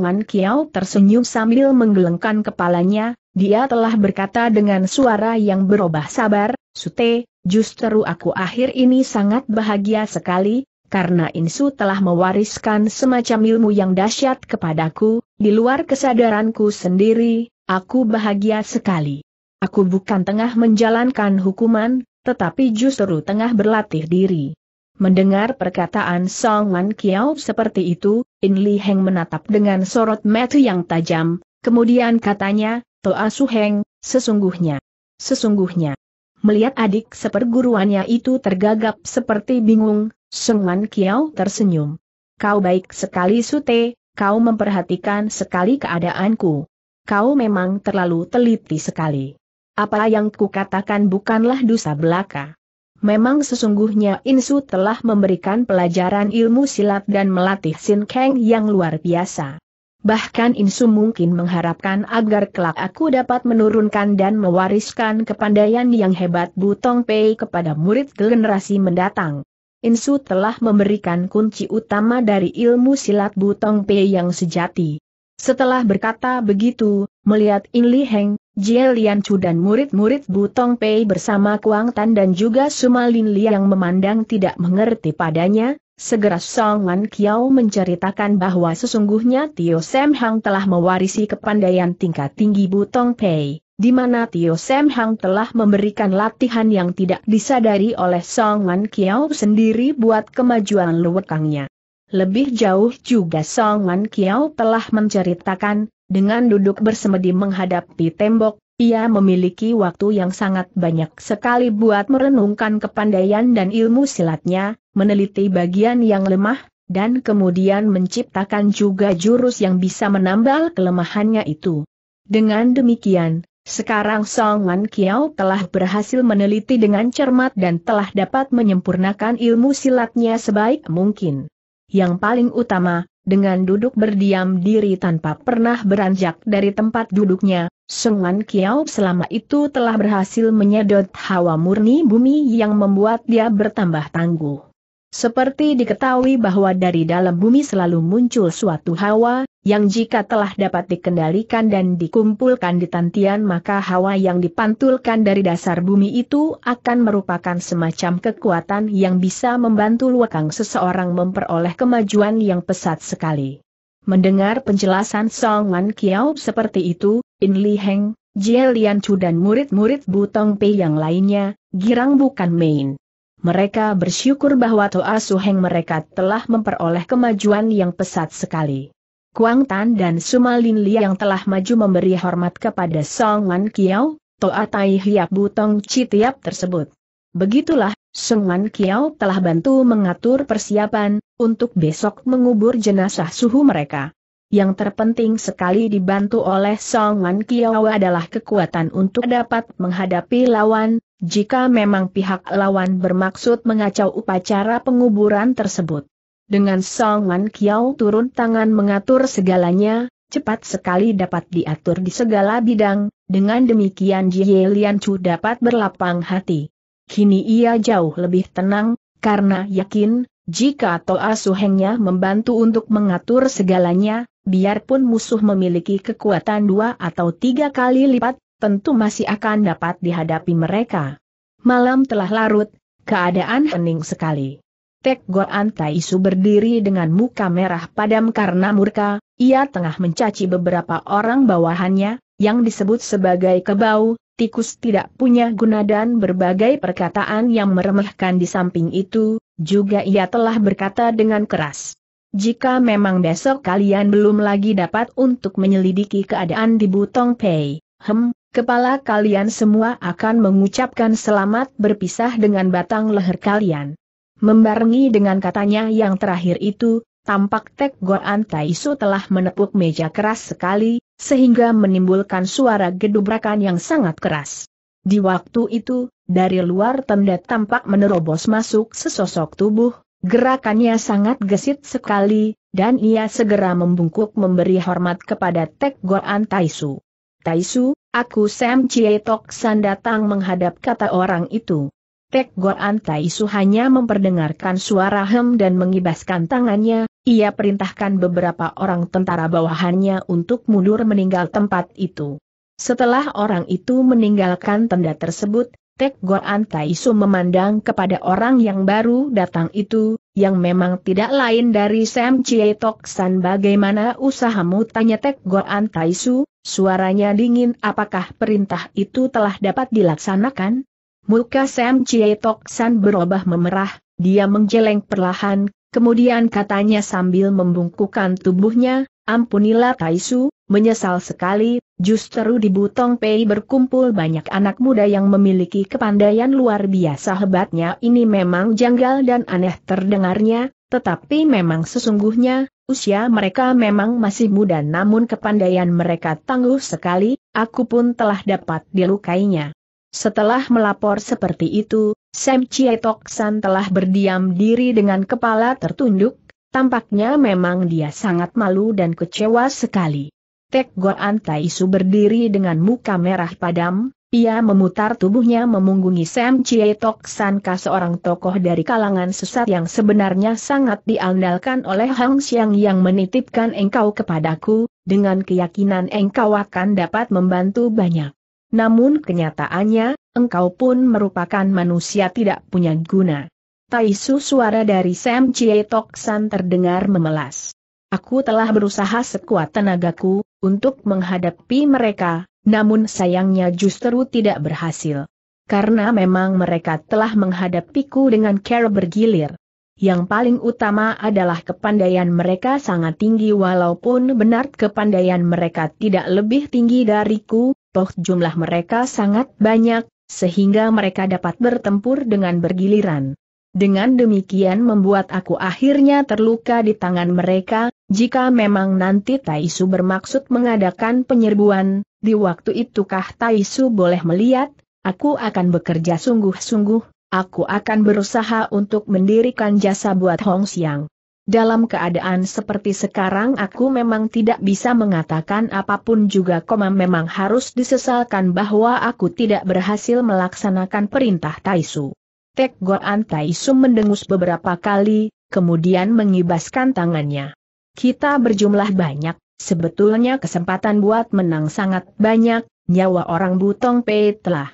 Wan Kiao tersenyum sambil menggelengkan kepalanya, dia telah berkata dengan suara yang berubah sabar, Sute, justru aku akhir ini sangat bahagia sekali, karena Insu telah mewariskan semacam ilmu yang dahsyat kepadaku, di luar kesadaranku sendiri, aku bahagia sekali. Aku bukan tengah menjalankan hukuman, tetapi justru tengah berlatih diri. Mendengar perkataan Song Wan Kiao seperti itu, In Li Heng menatap dengan sorot mata yang tajam, kemudian katanya, Toa Su Heng, sesungguhnya, sesungguhnya. Melihat adik seperguruannya itu tergagap seperti bingung, Sengan Kiao tersenyum. Kau baik sekali Sute, kau memperhatikan sekali keadaanku. Kau memang terlalu teliti sekali. Apa yang kukatakan bukanlah dosa belaka. Memang sesungguhnya Insu telah memberikan pelajaran ilmu silat dan melatih Sin Kang yang luar biasa. Bahkan Insu mungkin mengharapkan agar kelak aku dapat menurunkan dan mewariskan kepandaian yang hebat Butong Pei kepada murid generasi mendatang. Insu telah memberikan kunci utama dari ilmu silat Butong Pei yang sejati. Setelah berkata begitu, melihat In Li Heng, Jie Lian Chu dan murid-murid Butong Pei bersama Kuang Tan dan juga Lin Li yang memandang tidak mengerti padanya, segera Song Wan Kiao menceritakan bahwa sesungguhnya Tio Sam Hang telah mewarisi kepandaian tingkat tinggi Butong Pei di mana Tio Sam Hang telah memberikan latihan yang tidak disadari oleh Song Wan Kiao sendiri buat kemajuan luwekangnya. Lebih jauh juga Song Wan Kiao telah menceritakan, dengan duduk bersemedi menghadapi tembok, ia memiliki waktu yang sangat banyak sekali buat merenungkan kepandaian dan ilmu silatnya, meneliti bagian yang lemah, dan kemudian menciptakan juga jurus yang bisa menambal kelemahannya itu. Dengan demikian, sekarang Song Kiao telah berhasil meneliti dengan cermat dan telah dapat menyempurnakan ilmu silatnya sebaik mungkin. Yang paling utama, dengan duduk berdiam diri tanpa pernah beranjak dari tempat duduknya, Song Kiao selama itu telah berhasil menyedot hawa murni bumi yang membuat dia bertambah tangguh. Seperti diketahui bahwa dari dalam bumi selalu muncul suatu hawa, yang jika telah dapat dikendalikan dan dikumpulkan di tantian maka hawa yang dipantulkan dari dasar bumi itu akan merupakan semacam kekuatan yang bisa membantu luakang seseorang memperoleh kemajuan yang pesat sekali. Mendengar penjelasan Song Wan Kiao seperti itu, In Li Heng, Jie Lian Chu dan murid-murid Butong Pei yang lainnya, girang bukan main mereka bersyukur bahwa Toa Suheng mereka telah memperoleh kemajuan yang pesat sekali. Kuang Tan dan Sumalin Li yang telah maju memberi hormat kepada Song Wan Kiao, Toa Tai Hiap Butong Citiap tersebut. Begitulah, Song Wan Kiao telah bantu mengatur persiapan, untuk besok mengubur jenazah suhu mereka yang terpenting sekali dibantu oleh Song Wan Kiao adalah kekuatan untuk dapat menghadapi lawan, jika memang pihak lawan bermaksud mengacau upacara penguburan tersebut. Dengan Song Wan Kiao turun tangan mengatur segalanya, cepat sekali dapat diatur di segala bidang, dengan demikian Jie Lian Chu dapat berlapang hati. Kini ia jauh lebih tenang, karena yakin, jika Toa Suhengnya membantu untuk mengatur segalanya, biarpun musuh memiliki kekuatan dua atau tiga kali lipat, tentu masih akan dapat dihadapi mereka. Malam telah larut, keadaan hening sekali. Tek Goan Taisu berdiri dengan muka merah padam karena murka, ia tengah mencaci beberapa orang bawahannya, yang disebut sebagai kebau, tikus tidak punya guna dan berbagai perkataan yang meremehkan di samping itu, juga ia telah berkata dengan keras. Jika memang besok kalian belum lagi dapat untuk menyelidiki keadaan di Butong Pei, hem, kepala kalian semua akan mengucapkan selamat berpisah dengan batang leher kalian. Membarengi dengan katanya yang terakhir itu, tampak Tek Goan Taisu telah menepuk meja keras sekali, sehingga menimbulkan suara gedubrakan yang sangat keras. Di waktu itu, dari luar tenda tampak menerobos masuk sesosok tubuh, gerakannya sangat gesit sekali, dan ia segera membungkuk memberi hormat kepada Tek Goan Taisu. Taisu, aku Sam Chie Tok San datang menghadap kata orang itu. Tek Goan Taisu hanya memperdengarkan suara hem dan mengibaskan tangannya, ia perintahkan beberapa orang tentara bawahannya untuk mundur meninggal tempat itu. Setelah orang itu meninggalkan tenda tersebut, Tek Goan Taisu memandang kepada orang yang baru datang itu, yang memang tidak lain dari Sam Chie Tok San bagaimana usahamu tanya Tek Goan Taisu, suaranya dingin apakah perintah itu telah dapat dilaksanakan? Muka Sam Chie Tok San berubah memerah, dia menjeleng perlahan, kemudian katanya sambil membungkukan tubuhnya, ampunilah Taisu, menyesal sekali, Justru di Butong Pei berkumpul banyak anak muda yang memiliki kepandaian luar biasa hebatnya ini memang janggal dan aneh terdengarnya, tetapi memang sesungguhnya, usia mereka memang masih muda namun kepandaian mereka tangguh sekali, aku pun telah dapat dilukainya. Setelah melapor seperti itu, Sam Tok San telah berdiam diri dengan kepala tertunduk, tampaknya memang dia sangat malu dan kecewa sekali. Tek Goan Taisu berdiri dengan muka merah padam, ia memutar tubuhnya memunggungi Sam Chie Tok San seorang tokoh dari kalangan sesat yang sebenarnya sangat diandalkan oleh Hang Xiang yang menitipkan engkau kepadaku, dengan keyakinan engkau akan dapat membantu banyak. Namun kenyataannya, engkau pun merupakan manusia tidak punya guna. Taisu suara dari Sam Chie Tok San terdengar memelas. Aku telah berusaha sekuat tenagaku, untuk menghadapi mereka, namun sayangnya justru tidak berhasil. Karena memang mereka telah menghadapiku dengan cara bergilir. Yang paling utama adalah kepandaian mereka sangat tinggi walaupun benar kepandaian mereka tidak lebih tinggi dariku, toh jumlah mereka sangat banyak, sehingga mereka dapat bertempur dengan bergiliran. Dengan demikian membuat aku akhirnya terluka di tangan mereka, jika memang nanti Taisu bermaksud mengadakan penyerbuan, di waktu itukah Taisu boleh melihat, aku akan bekerja sungguh-sungguh, aku akan berusaha untuk mendirikan jasa buat Hong Xiang. Dalam keadaan seperti sekarang aku memang tidak bisa mengatakan apapun juga koma memang harus disesalkan bahwa aku tidak berhasil melaksanakan perintah Taisu. Tek Goan Taisu mendengus beberapa kali, kemudian mengibaskan tangannya. Kita berjumlah banyak, sebetulnya kesempatan buat menang sangat banyak, nyawa orang Butong Pei telah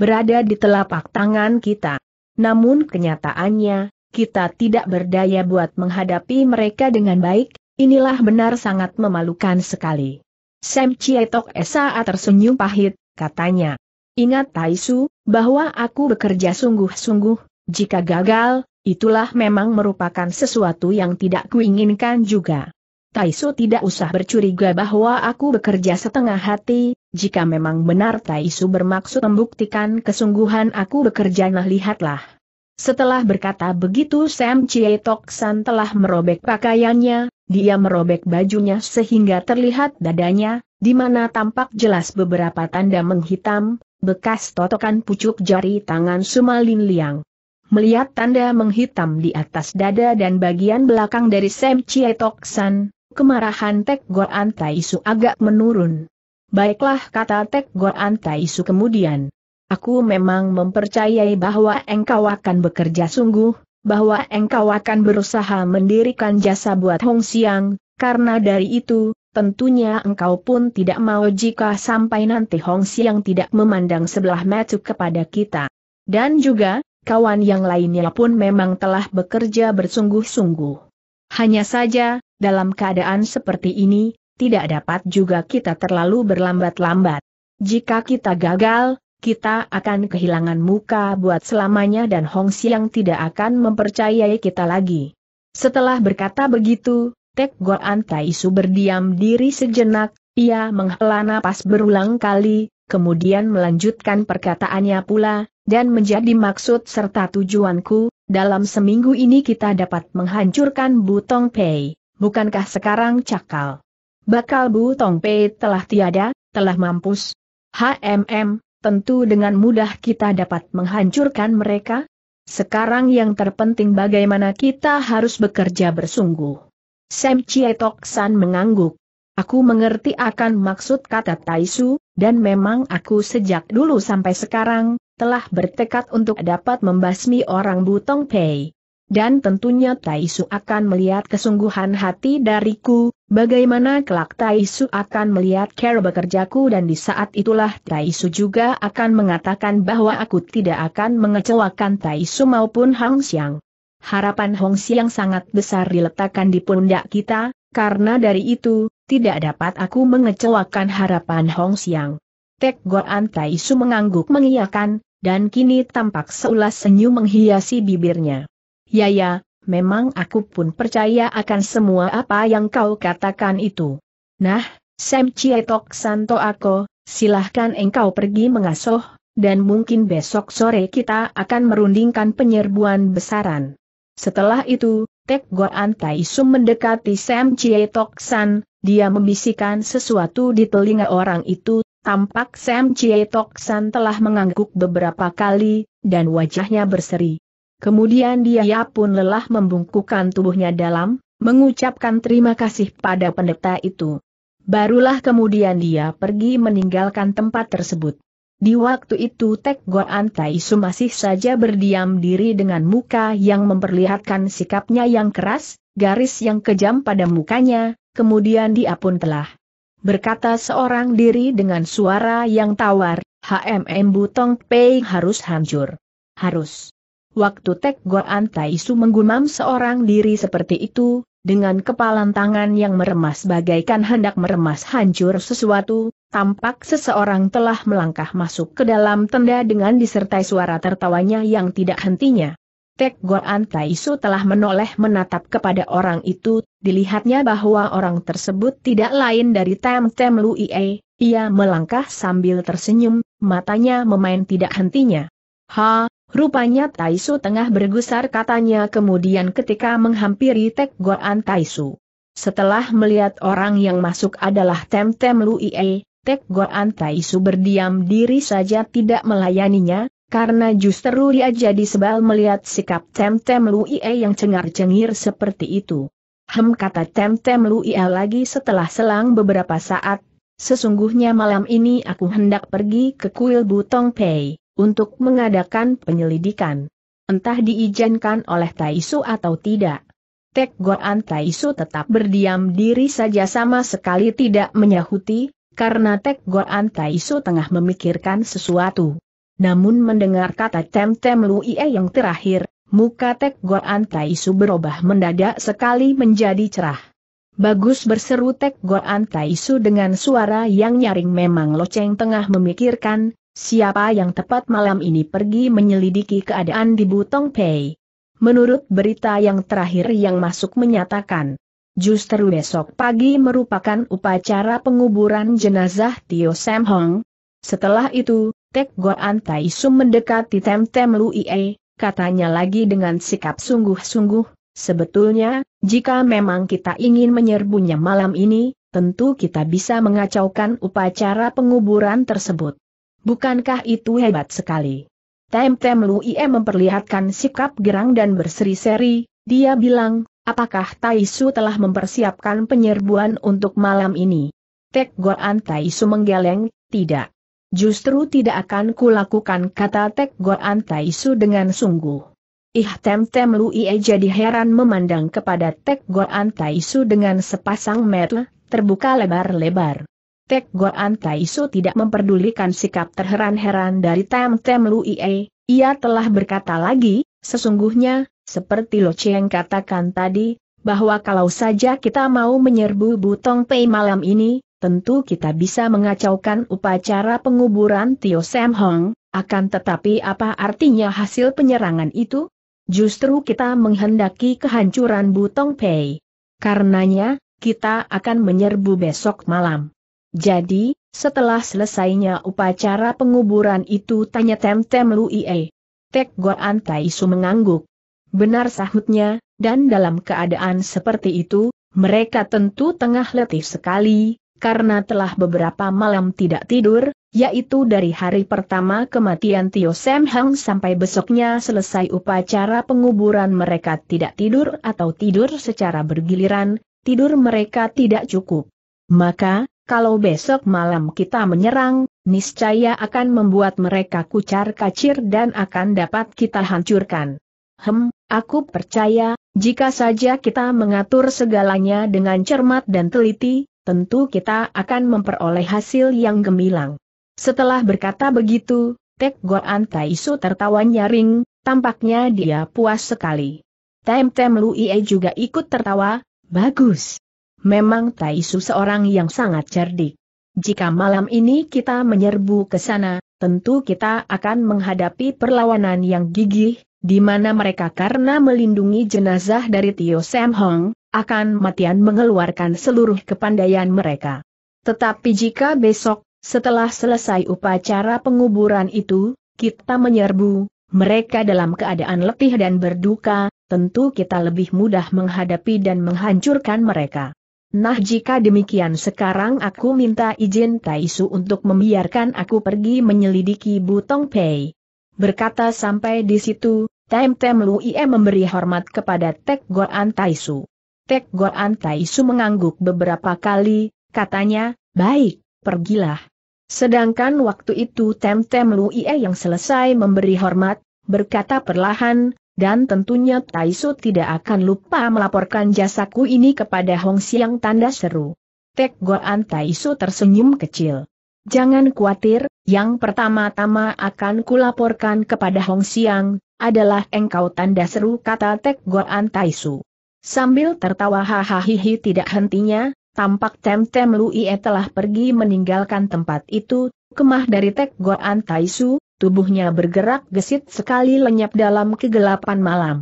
berada di telapak tangan kita. Namun kenyataannya, kita tidak berdaya buat menghadapi mereka dengan baik, inilah benar sangat memalukan sekali. Sam Tok Esa tersenyum pahit, katanya. Ingat Taisu, bahwa aku bekerja sungguh-sungguh, jika gagal, Itulah memang merupakan sesuatu yang tidak kuinginkan juga. Taisu tidak usah bercuriga bahwa aku bekerja setengah hati, jika memang benar Taisu bermaksud membuktikan kesungguhan aku bekerja nah lihatlah. Setelah berkata begitu Sam Chie Tok San telah merobek pakaiannya, dia merobek bajunya sehingga terlihat dadanya, di mana tampak jelas beberapa tanda menghitam, bekas totokan pucuk jari tangan Sumalin Liang. Melihat tanda menghitam di atas dada dan bagian belakang dari Sam Tok San, kemarahan Tek Antai Su agak menurun. Baiklah kata Tek Antai Su kemudian. Aku memang mempercayai bahwa engkau akan bekerja sungguh, bahwa engkau akan berusaha mendirikan jasa buat Hong Siang, karena dari itu, tentunya engkau pun tidak mau jika sampai nanti Hong Siang tidak memandang sebelah mata kepada kita. Dan juga, kawan yang lainnya pun memang telah bekerja bersungguh-sungguh. Hanya saja, dalam keadaan seperti ini, tidak dapat juga kita terlalu berlambat-lambat. Jika kita gagal, kita akan kehilangan muka buat selamanya dan Hong Xiang tidak akan mempercayai kita lagi. Setelah berkata begitu, Tek Goan berdiam diri sejenak, ia menghela napas berulang kali, kemudian melanjutkan perkataannya pula, dan menjadi maksud serta tujuanku, dalam seminggu ini kita dapat menghancurkan Butong Pei, bukankah sekarang cakal? Bakal Butong Pei telah tiada, telah mampus. HMM, tentu dengan mudah kita dapat menghancurkan mereka. Sekarang yang terpenting bagaimana kita harus bekerja bersungguh. Sam Tok San mengangguk. Aku mengerti akan maksud kata Taisu, dan memang aku sejak dulu sampai sekarang, telah bertekad untuk dapat membasmi orang Butong Pei. Dan tentunya Taisu akan melihat kesungguhan hati dariku, bagaimana kelak Taisu akan melihat cara bekerjaku dan di saat itulah Taisu juga akan mengatakan bahwa aku tidak akan mengecewakan Taisu maupun Hong Xiang. Harapan Hong Xiang sangat besar diletakkan di pundak kita, karena dari itu, tidak dapat aku mengecewakan harapan Hong Xiang. Tek Goan Taisu mengangguk mengiyakan, dan kini tampak seulas senyum menghiasi bibirnya. Ya ya, memang aku pun percaya akan semua apa yang kau katakan itu. Nah, Sam Chietok Santo Ako, silahkan engkau pergi mengasuh, dan mungkin besok sore kita akan merundingkan penyerbuan besaran. Setelah itu, Tek Antai Sum mendekati Sam Chietok San, dia membisikkan sesuatu di telinga orang itu, Tampak Sam Chie Tok San telah mengangguk beberapa kali, dan wajahnya berseri. Kemudian dia pun lelah membungkukkan tubuhnya dalam, mengucapkan terima kasih pada pendeta itu. Barulah kemudian dia pergi meninggalkan tempat tersebut. Di waktu itu Tek Goan Taisu masih saja berdiam diri dengan muka yang memperlihatkan sikapnya yang keras, garis yang kejam pada mukanya, kemudian dia pun telah berkata seorang diri dengan suara yang tawar, HMM Butong Pei harus hancur. Harus. Waktu Tek Goan Taisu menggumam seorang diri seperti itu, dengan kepalan tangan yang meremas bagaikan hendak meremas hancur sesuatu, tampak seseorang telah melangkah masuk ke dalam tenda dengan disertai suara tertawanya yang tidak hentinya. Tek Goan Taisu telah menoleh menatap kepada orang itu, dilihatnya bahwa orang tersebut tidak lain dari Tem Tem Ie, ia melangkah sambil tersenyum, matanya memain tidak hentinya. Ha, rupanya Taisu tengah bergusar katanya kemudian ketika menghampiri Tek Goan Taisu. Setelah melihat orang yang masuk adalah Tem Tem Ie, Tek Goan Taisu berdiam diri saja tidak melayaninya, karena justru dia jadi sebal melihat sikap Temtem Luie yang cengar-cengir seperti itu. Hem kata Temtem Luie lagi setelah selang beberapa saat, sesungguhnya malam ini aku hendak pergi ke kuil Butong Pei, untuk mengadakan penyelidikan. Entah diizinkan oleh Taisu atau tidak. Tek Goan Taisu tetap berdiam diri saja sama sekali tidak menyahuti, karena Tek Goan Taisu tengah memikirkan sesuatu. Namun mendengar kata Temtem Ie yang terakhir, muka Tek Goan Taisu berubah mendadak sekali menjadi cerah. Bagus berseru Tek Goan Taisu dengan suara yang nyaring memang loceng tengah memikirkan, siapa yang tepat malam ini pergi menyelidiki keadaan di Butong Pei. Menurut berita yang terakhir yang masuk menyatakan, justru besok pagi merupakan upacara penguburan jenazah Tio Sam Hong. Setelah itu, Tek Goan Taisu mendekati Temtem Ie, katanya lagi dengan sikap sungguh-sungguh, sebetulnya, jika memang kita ingin menyerbunya malam ini, tentu kita bisa mengacaukan upacara penguburan tersebut. Bukankah itu hebat sekali? Temtem Ie memperlihatkan sikap gerang dan berseri-seri, dia bilang, apakah Taisu telah mempersiapkan penyerbuan untuk malam ini? Tek Goan Su menggeleng, tidak. Justru tidak akan kulakukan kata Tek Goan Taisu dengan sungguh. Ih Tem Tem Ie jadi heran memandang kepada Tek Goan Taisu dengan sepasang mata terbuka lebar-lebar. Tek Goan Taisu tidak memperdulikan sikap terheran-heran dari Tem Tem Ie, ia telah berkata lagi, sesungguhnya, seperti Lo Cheng katakan tadi, bahwa kalau saja kita mau menyerbu Butong Pei malam ini, tentu kita bisa mengacaukan upacara penguburan Tio Sam Hong, akan tetapi apa artinya hasil penyerangan itu? Justru kita menghendaki kehancuran Butong Pei. Karenanya, kita akan menyerbu besok malam. Jadi, setelah selesainya upacara penguburan itu tanya Tem Tem Ie. Tek Goan Taisu mengangguk. Benar sahutnya, dan dalam keadaan seperti itu, mereka tentu tengah letih sekali, karena telah beberapa malam tidak tidur, yaitu dari hari pertama kematian Tio Sam Hang sampai besoknya selesai upacara penguburan mereka tidak tidur atau tidur secara bergiliran, tidur mereka tidak cukup. Maka, kalau besok malam kita menyerang, niscaya akan membuat mereka kucar kacir dan akan dapat kita hancurkan. Hem, aku percaya, jika saja kita mengatur segalanya dengan cermat dan teliti, tentu kita akan memperoleh hasil yang gemilang. Setelah berkata begitu, Tek Goan Taisu tertawa nyaring, tampaknya dia puas sekali. Tem Tem Luie juga ikut tertawa, bagus. Memang Taisu seorang yang sangat cerdik. Jika malam ini kita menyerbu ke sana, tentu kita akan menghadapi perlawanan yang gigih, di mana mereka karena melindungi jenazah dari Tio Sam Hong, akan matian mengeluarkan seluruh kepandaian mereka. Tetapi jika besok, setelah selesai upacara penguburan itu, kita menyerbu, mereka dalam keadaan letih dan berduka, tentu kita lebih mudah menghadapi dan menghancurkan mereka. Nah jika demikian sekarang aku minta izin Taisu untuk membiarkan aku pergi menyelidiki Butong Pei. Berkata sampai di situ, Tem Tem Ie memberi hormat kepada Tek Goan Taisu. Pek Goan Taisu mengangguk beberapa kali, katanya, baik, pergilah. Sedangkan waktu itu Temtem Luie yang selesai memberi hormat, berkata perlahan, dan tentunya Taisu tidak akan lupa melaporkan jasaku ini kepada Hong Siang tanda seru. Tek Goan Taisu tersenyum kecil. Jangan khawatir, yang pertama-tama akan kulaporkan kepada Hong Siang, adalah engkau tanda seru kata Tek Goan Taisu. Sambil tertawa hahaha tidak hentinya, tampak Temtem Ie telah pergi meninggalkan tempat itu, kemah dari Tek Goan Taisu, tubuhnya bergerak gesit sekali lenyap dalam kegelapan malam.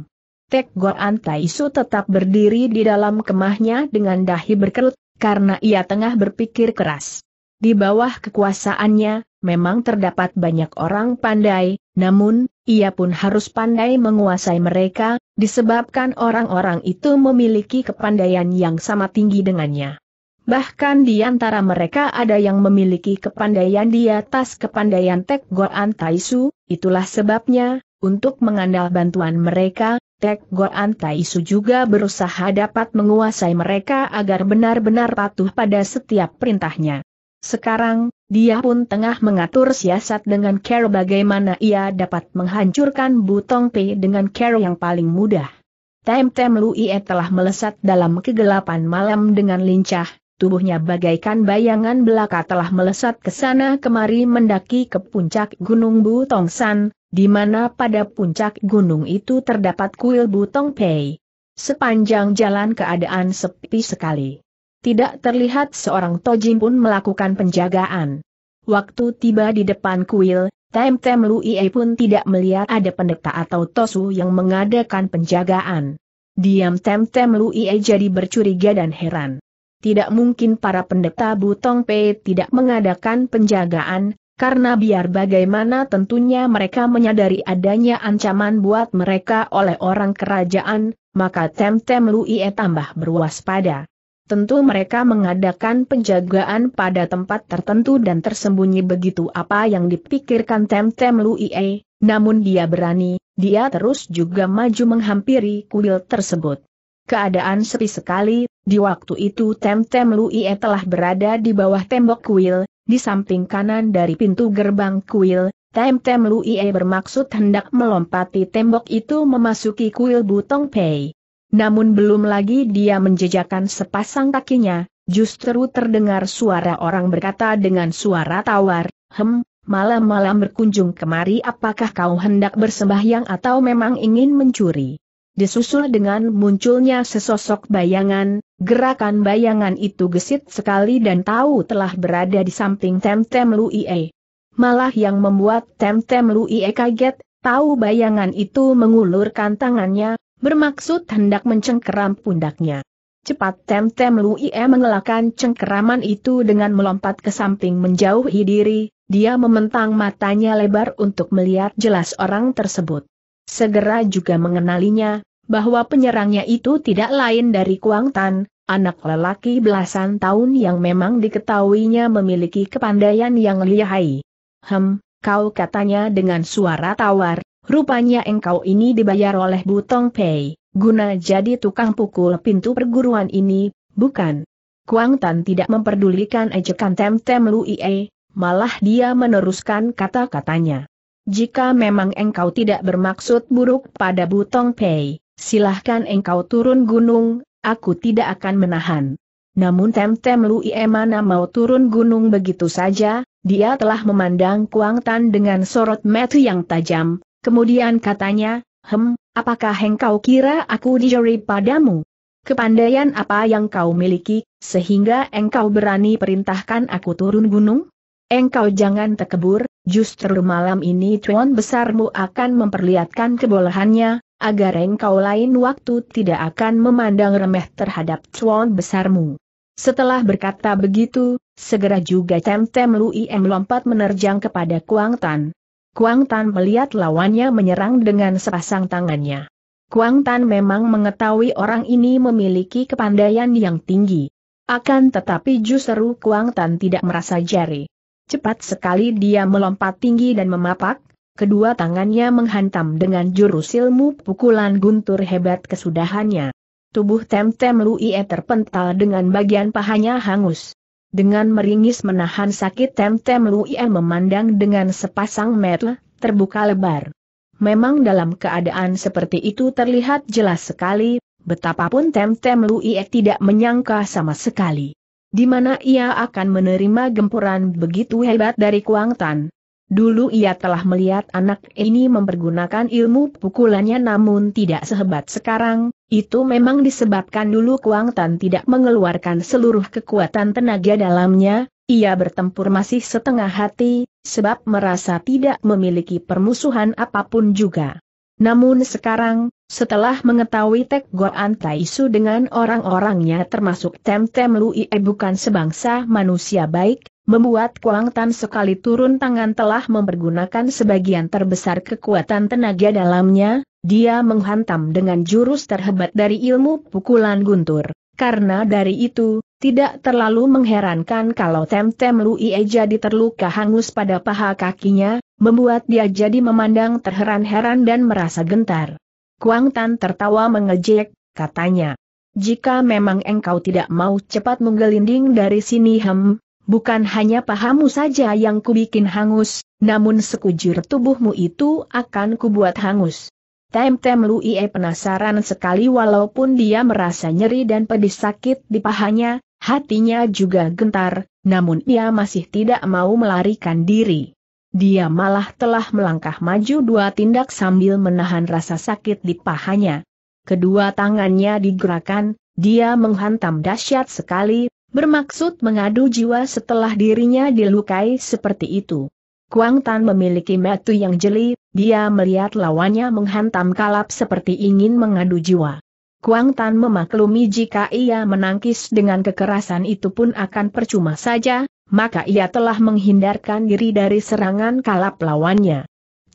Tek Goan Taisu tetap berdiri di dalam kemahnya dengan dahi berkerut, karena ia tengah berpikir keras. Di bawah kekuasaannya, memang terdapat banyak orang pandai, namun, ia pun harus pandai menguasai mereka, disebabkan orang-orang itu memiliki kepandaian yang sama tinggi dengannya. Bahkan di antara mereka ada yang memiliki kepandaian di atas kepandaian Tek Goan Taisu, itulah sebabnya, untuk mengandal bantuan mereka, Tek Goan Taisu juga berusaha dapat menguasai mereka agar benar-benar patuh pada setiap perintahnya. Sekarang, dia pun tengah mengatur siasat dengan Carol bagaimana ia dapat menghancurkan Butong Pei dengan Carol yang paling mudah. Tem-tem Luie telah melesat dalam kegelapan malam dengan lincah, tubuhnya bagaikan bayangan belaka telah melesat ke sana kemari mendaki ke puncak Gunung San, di mana pada puncak gunung itu terdapat kuil Butong Pei. Sepanjang jalan keadaan sepi sekali tidak terlihat seorang tojin pun melakukan penjagaan. Waktu tiba di depan kuil, Tem Tem Luie pun tidak melihat ada pendeta atau tosu yang mengadakan penjagaan. Diam Tem Tem Luie jadi bercuriga dan heran. Tidak mungkin para pendeta Butong Pei tidak mengadakan penjagaan, karena biar bagaimana tentunya mereka menyadari adanya ancaman buat mereka oleh orang kerajaan, maka Tem Tem Luie tambah berwaspada tentu mereka mengadakan penjagaan pada tempat tertentu dan tersembunyi begitu apa yang dipikirkan Temtem Luie, namun dia berani, dia terus juga maju menghampiri kuil tersebut. Keadaan sepi sekali, di waktu itu Temtem Luie telah berada di bawah tembok kuil, di samping kanan dari pintu gerbang kuil, Temtem Luie bermaksud hendak melompati tembok itu memasuki kuil Butong Pei. Namun belum lagi dia menjejakkan sepasang kakinya, justru terdengar suara orang berkata dengan suara tawar, Hem, malam-malam berkunjung kemari apakah kau hendak bersembahyang atau memang ingin mencuri? Disusul dengan munculnya sesosok bayangan, gerakan bayangan itu gesit sekali dan tahu telah berada di samping Temtem Luie. Malah yang membuat Temtem Luie kaget, tahu bayangan itu mengulurkan tangannya, bermaksud hendak mencengkeram pundaknya. Cepat Tem-Tem Luie mengelakkan cengkeraman itu dengan melompat ke samping menjauhi diri, dia mementang matanya lebar untuk melihat jelas orang tersebut. Segera juga mengenalinya, bahwa penyerangnya itu tidak lain dari Kuang Tan, anak lelaki belasan tahun yang memang diketahuinya memiliki kepandaian yang lihai. Hem, kau katanya dengan suara tawar, Rupanya engkau ini dibayar oleh Butong Pei, guna jadi tukang pukul pintu perguruan ini, bukan? Kuang Tan tidak memperdulikan ejekan Temtem Luie, malah dia meneruskan kata-katanya. Jika memang engkau tidak bermaksud buruk pada Butong Pei, silahkan engkau turun gunung, aku tidak akan menahan. Namun Temtem Luie mana mau turun gunung begitu saja, dia telah memandang Kuang Tan dengan sorot mata yang tajam, Kemudian katanya, Hem, apakah engkau kira aku dijeri padamu? Kepandaian apa yang kau miliki, sehingga engkau berani perintahkan aku turun gunung? Engkau jangan tekebur, justru malam ini tuan besarmu akan memperlihatkan kebolehannya, agar engkau lain waktu tidak akan memandang remeh terhadap tuan besarmu. Setelah berkata begitu, segera juga Temtem Lui M lompat menerjang kepada Kuang Tan. Kuang Tan melihat lawannya menyerang dengan sepasang tangannya. Kuang Tan memang mengetahui orang ini memiliki kepandaian yang tinggi. Akan tetapi justru Kuang Tan tidak merasa jari. Cepat sekali dia melompat tinggi dan memapak, kedua tangannya menghantam dengan jurus ilmu pukulan guntur hebat kesudahannya. Tubuh temtem Tem Luie terpental dengan bagian pahanya hangus. Dengan meringis menahan sakit Tem-Tem Lu Luie memandang dengan sepasang mata terbuka lebar. Memang dalam keadaan seperti itu terlihat jelas sekali, betapapun Tem-Tem Lu Luie tidak menyangka sama sekali. Di mana ia akan menerima gempuran begitu hebat dari Kuang Tan, Dulu ia telah melihat anak ini mempergunakan ilmu pukulannya namun tidak sehebat sekarang, itu memang disebabkan dulu Kuang Tan tidak mengeluarkan seluruh kekuatan tenaga dalamnya, ia bertempur masih setengah hati, sebab merasa tidak memiliki permusuhan apapun juga. Namun sekarang, setelah mengetahui Tek Goan Taisu dengan orang-orangnya termasuk Tem Tem Lui eh, bukan sebangsa manusia baik, membuat Kuang Tan sekali turun tangan telah mempergunakan sebagian terbesar kekuatan tenaga dalamnya, dia menghantam dengan jurus terhebat dari ilmu pukulan guntur. Karena dari itu, tidak terlalu mengherankan kalau Temtem Ie jadi terluka hangus pada paha kakinya, membuat dia jadi memandang terheran-heran dan merasa gentar. Kuang Tan tertawa mengejek, katanya. Jika memang engkau tidak mau cepat menggelinding dari sini hem, Bukan hanya pahamu saja yang kubikin hangus, namun sekujur tubuhmu itu akan kubuat hangus. Tem-tem Luie penasaran sekali walaupun dia merasa nyeri dan pedih sakit di pahanya, hatinya juga gentar, namun ia masih tidak mau melarikan diri. Dia malah telah melangkah maju dua tindak sambil menahan rasa sakit di pahanya. Kedua tangannya digerakkan, dia menghantam dahsyat sekali, bermaksud mengadu jiwa setelah dirinya dilukai seperti itu. Kuang Tan memiliki metu yang jeli, dia melihat lawannya menghantam kalap seperti ingin mengadu jiwa. Kuang Tan memaklumi jika ia menangkis dengan kekerasan itu pun akan percuma saja, maka ia telah menghindarkan diri dari serangan kalap lawannya.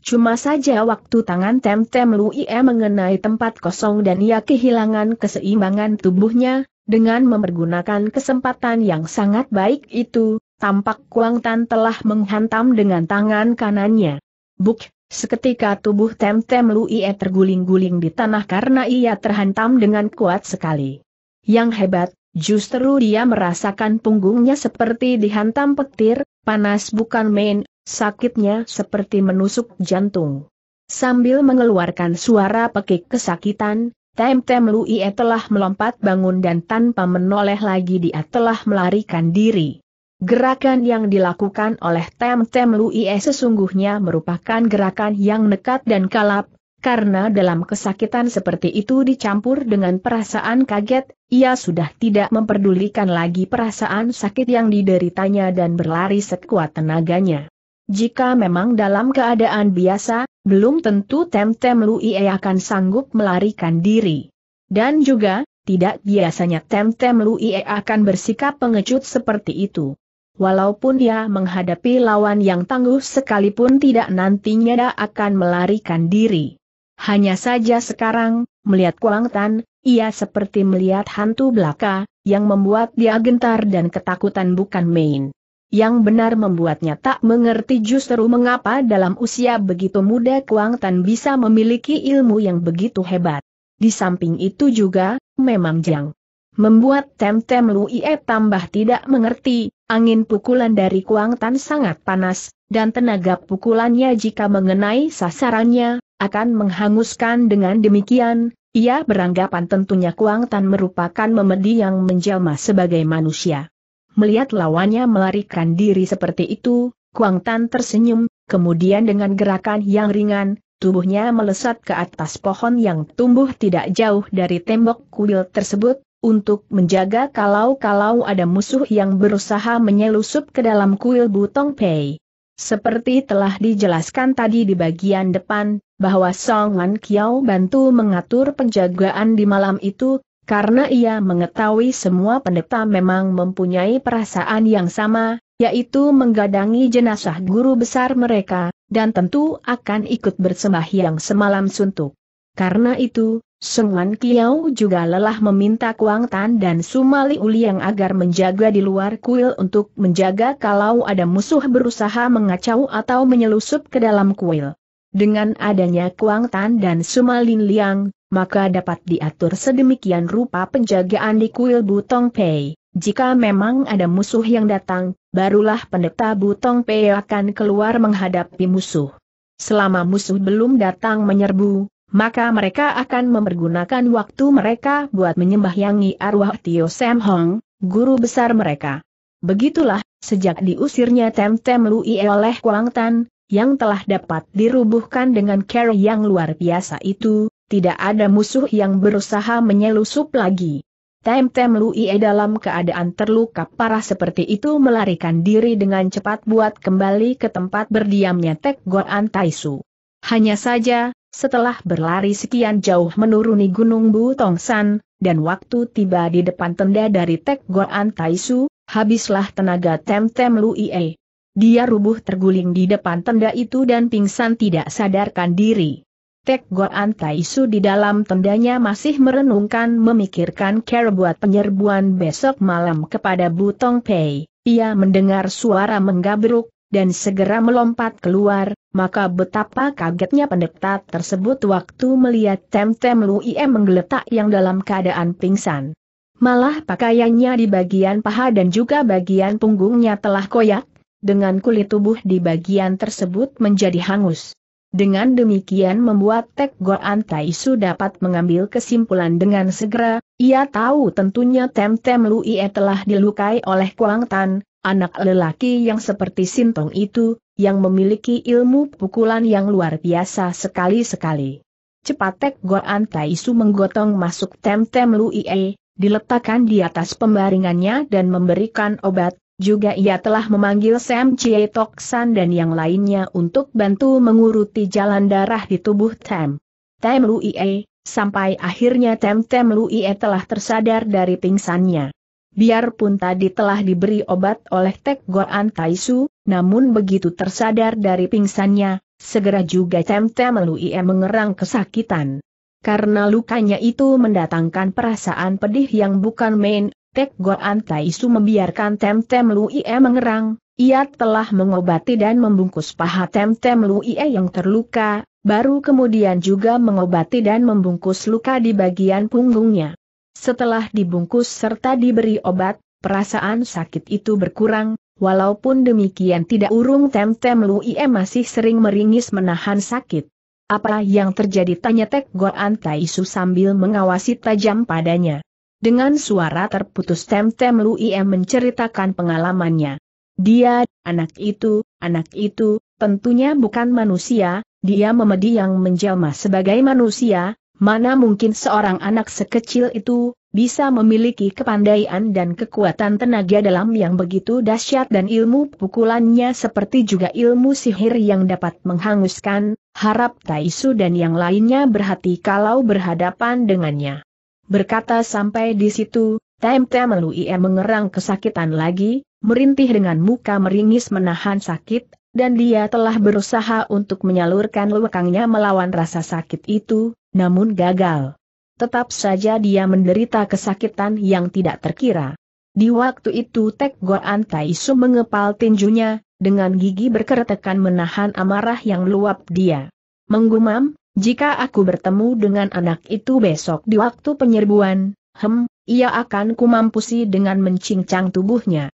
Cuma saja waktu tangan temtem Lu Ie mengenai tempat kosong dan ia kehilangan keseimbangan tubuhnya, dengan mempergunakan kesempatan yang sangat baik itu, tampak Kuang Tan telah menghantam dengan tangan kanannya. Buk, seketika tubuh Temtem Ie terguling-guling di tanah karena ia terhantam dengan kuat sekali. Yang hebat, justru dia merasakan punggungnya seperti dihantam petir, panas bukan main, sakitnya seperti menusuk jantung. Sambil mengeluarkan suara pekik kesakitan, Tem-tem Luie telah melompat bangun dan tanpa menoleh lagi dia telah melarikan diri. Gerakan yang dilakukan oleh Tem-tem Luie sesungguhnya merupakan gerakan yang nekat dan kalap, karena dalam kesakitan seperti itu dicampur dengan perasaan kaget, ia sudah tidak memperdulikan lagi perasaan sakit yang dideritanya dan berlari sekuat tenaganya. Jika memang dalam keadaan biasa, belum tentu Temtem Ie akan sanggup melarikan diri. Dan juga, tidak biasanya Temtem Ie akan bersikap pengecut seperti itu. Walaupun dia menghadapi lawan yang tangguh sekalipun tidak nantinya dia akan melarikan diri. Hanya saja sekarang, melihat Kuang Tan, ia seperti melihat hantu belaka, yang membuat dia gentar dan ketakutan bukan main. Yang benar membuatnya tak mengerti justru mengapa dalam usia begitu muda Kuang Tan bisa memiliki ilmu yang begitu hebat. Di samping itu juga, memang jang. Membuat Tem-Tem Ie tambah tidak mengerti, angin pukulan dari Kuang Tan sangat panas, dan tenaga pukulannya jika mengenai sasarannya, akan menghanguskan dengan demikian, ia beranggapan tentunya Kuang Tan merupakan memedi yang menjelma sebagai manusia. Melihat lawannya melarikan diri seperti itu, Kuang Tan tersenyum, kemudian dengan gerakan yang ringan, tubuhnya melesat ke atas pohon yang tumbuh tidak jauh dari tembok kuil tersebut, untuk menjaga kalau-kalau ada musuh yang berusaha menyelusup ke dalam kuil Butong Pei. Seperti telah dijelaskan tadi di bagian depan, bahwa Song Wan Kiao bantu mengatur penjagaan di malam itu, karena ia mengetahui semua pendeta memang mempunyai perasaan yang sama, yaitu menggadangi jenazah guru besar mereka, dan tentu akan ikut bersembahyang semalam suntuk. Karena itu, Sungan Kiau juga lelah meminta Kuang Tan dan Sumali Uliang agar menjaga di luar kuil untuk menjaga kalau ada musuh berusaha mengacau atau menyelusup ke dalam kuil. Dengan adanya Kuang Tan dan Sumalin Liang, maka dapat diatur sedemikian rupa penjagaan di kuil Butong Pei. Jika memang ada musuh yang datang, barulah pendeta Butong Pei akan keluar menghadapi musuh. Selama musuh belum datang menyerbu, maka mereka akan mempergunakan waktu mereka buat menyembahyangi arwah Tio Sam Hong, guru besar mereka. Begitulah, sejak diusirnya Tem Tem Lui oleh Kuang Tan, yang telah dapat dirubuhkan dengan care yang luar biasa itu, tidak ada musuh yang berusaha menyelusup lagi. Tem-tem Luie dalam keadaan terluka parah seperti itu melarikan diri dengan cepat buat kembali ke tempat berdiamnya Tek Goan Taisu. Hanya saja, setelah berlari sekian jauh menuruni Gunung Butongsan, dan waktu tiba di depan tenda dari Tek Goan Taisu, habislah tenaga Tem-tem Luie. Dia rubuh terguling di depan tenda itu dan pingsan tidak sadarkan diri. Tek Goan Taisu di dalam tendanya masih merenungkan memikirkan cara buat penyerbuan besok malam kepada Butong Pei. Ia mendengar suara menggabruk, dan segera melompat keluar, maka betapa kagetnya pendeta tersebut waktu melihat Tem Temtem Ie menggeletak yang dalam keadaan pingsan. Malah pakaiannya di bagian paha dan juga bagian punggungnya telah koyak, dengan kulit tubuh di bagian tersebut menjadi hangus. Dengan demikian membuat Tek Goan Taisu dapat mengambil kesimpulan dengan segera, ia tahu tentunya Temtem Luie telah dilukai oleh Kuang Tan, anak lelaki yang seperti Sintong itu, yang memiliki ilmu pukulan yang luar biasa sekali-sekali. Cepat Tek Goan Taisu menggotong masuk Tem Temtem Luie, diletakkan di atas pembaringannya dan memberikan obat, juga ia telah memanggil Sam Chie Tok dan yang lainnya untuk bantu menguruti jalan darah di tubuh Tem. Tem Ie, sampai akhirnya Tem Tem Ie telah tersadar dari pingsannya. Biarpun tadi telah diberi obat oleh Tek Goan Taisu, namun begitu tersadar dari pingsannya, segera juga Tem Tem Ie mengerang kesakitan. Karena lukanya itu mendatangkan perasaan pedih yang bukan main, Tek Goan Taisu membiarkan Temtem Luie mengerang, ia telah mengobati dan membungkus paha Temtem Luie yang terluka, baru kemudian juga mengobati dan membungkus luka di bagian punggungnya. Setelah dibungkus serta diberi obat, perasaan sakit itu berkurang, walaupun demikian tidak urung Temtem Luie masih sering meringis menahan sakit. Apa yang terjadi tanya Tek Goan Taisu sambil mengawasi tajam padanya. Dengan suara terputus Tem-Tem Temtem Luie menceritakan pengalamannya. Dia, anak itu, anak itu, tentunya bukan manusia, dia memedi yang menjelma sebagai manusia, mana mungkin seorang anak sekecil itu, bisa memiliki kepandaian dan kekuatan tenaga dalam yang begitu dahsyat dan ilmu pukulannya seperti juga ilmu sihir yang dapat menghanguskan, harap Taisu dan yang lainnya berhati kalau berhadapan dengannya. Berkata sampai di situ, Tem melui mengerang kesakitan lagi, merintih dengan muka meringis menahan sakit, dan dia telah berusaha untuk menyalurkan lewekangnya melawan rasa sakit itu, namun gagal. Tetap saja dia menderita kesakitan yang tidak terkira. Di waktu itu Tek Goan Taisu mengepal tinjunya, dengan gigi berkeretekan menahan amarah yang luap dia. Menggumam, jika aku bertemu dengan anak itu besok di waktu penyerbuan, hem, ia akan kumampusi dengan mencincang tubuhnya.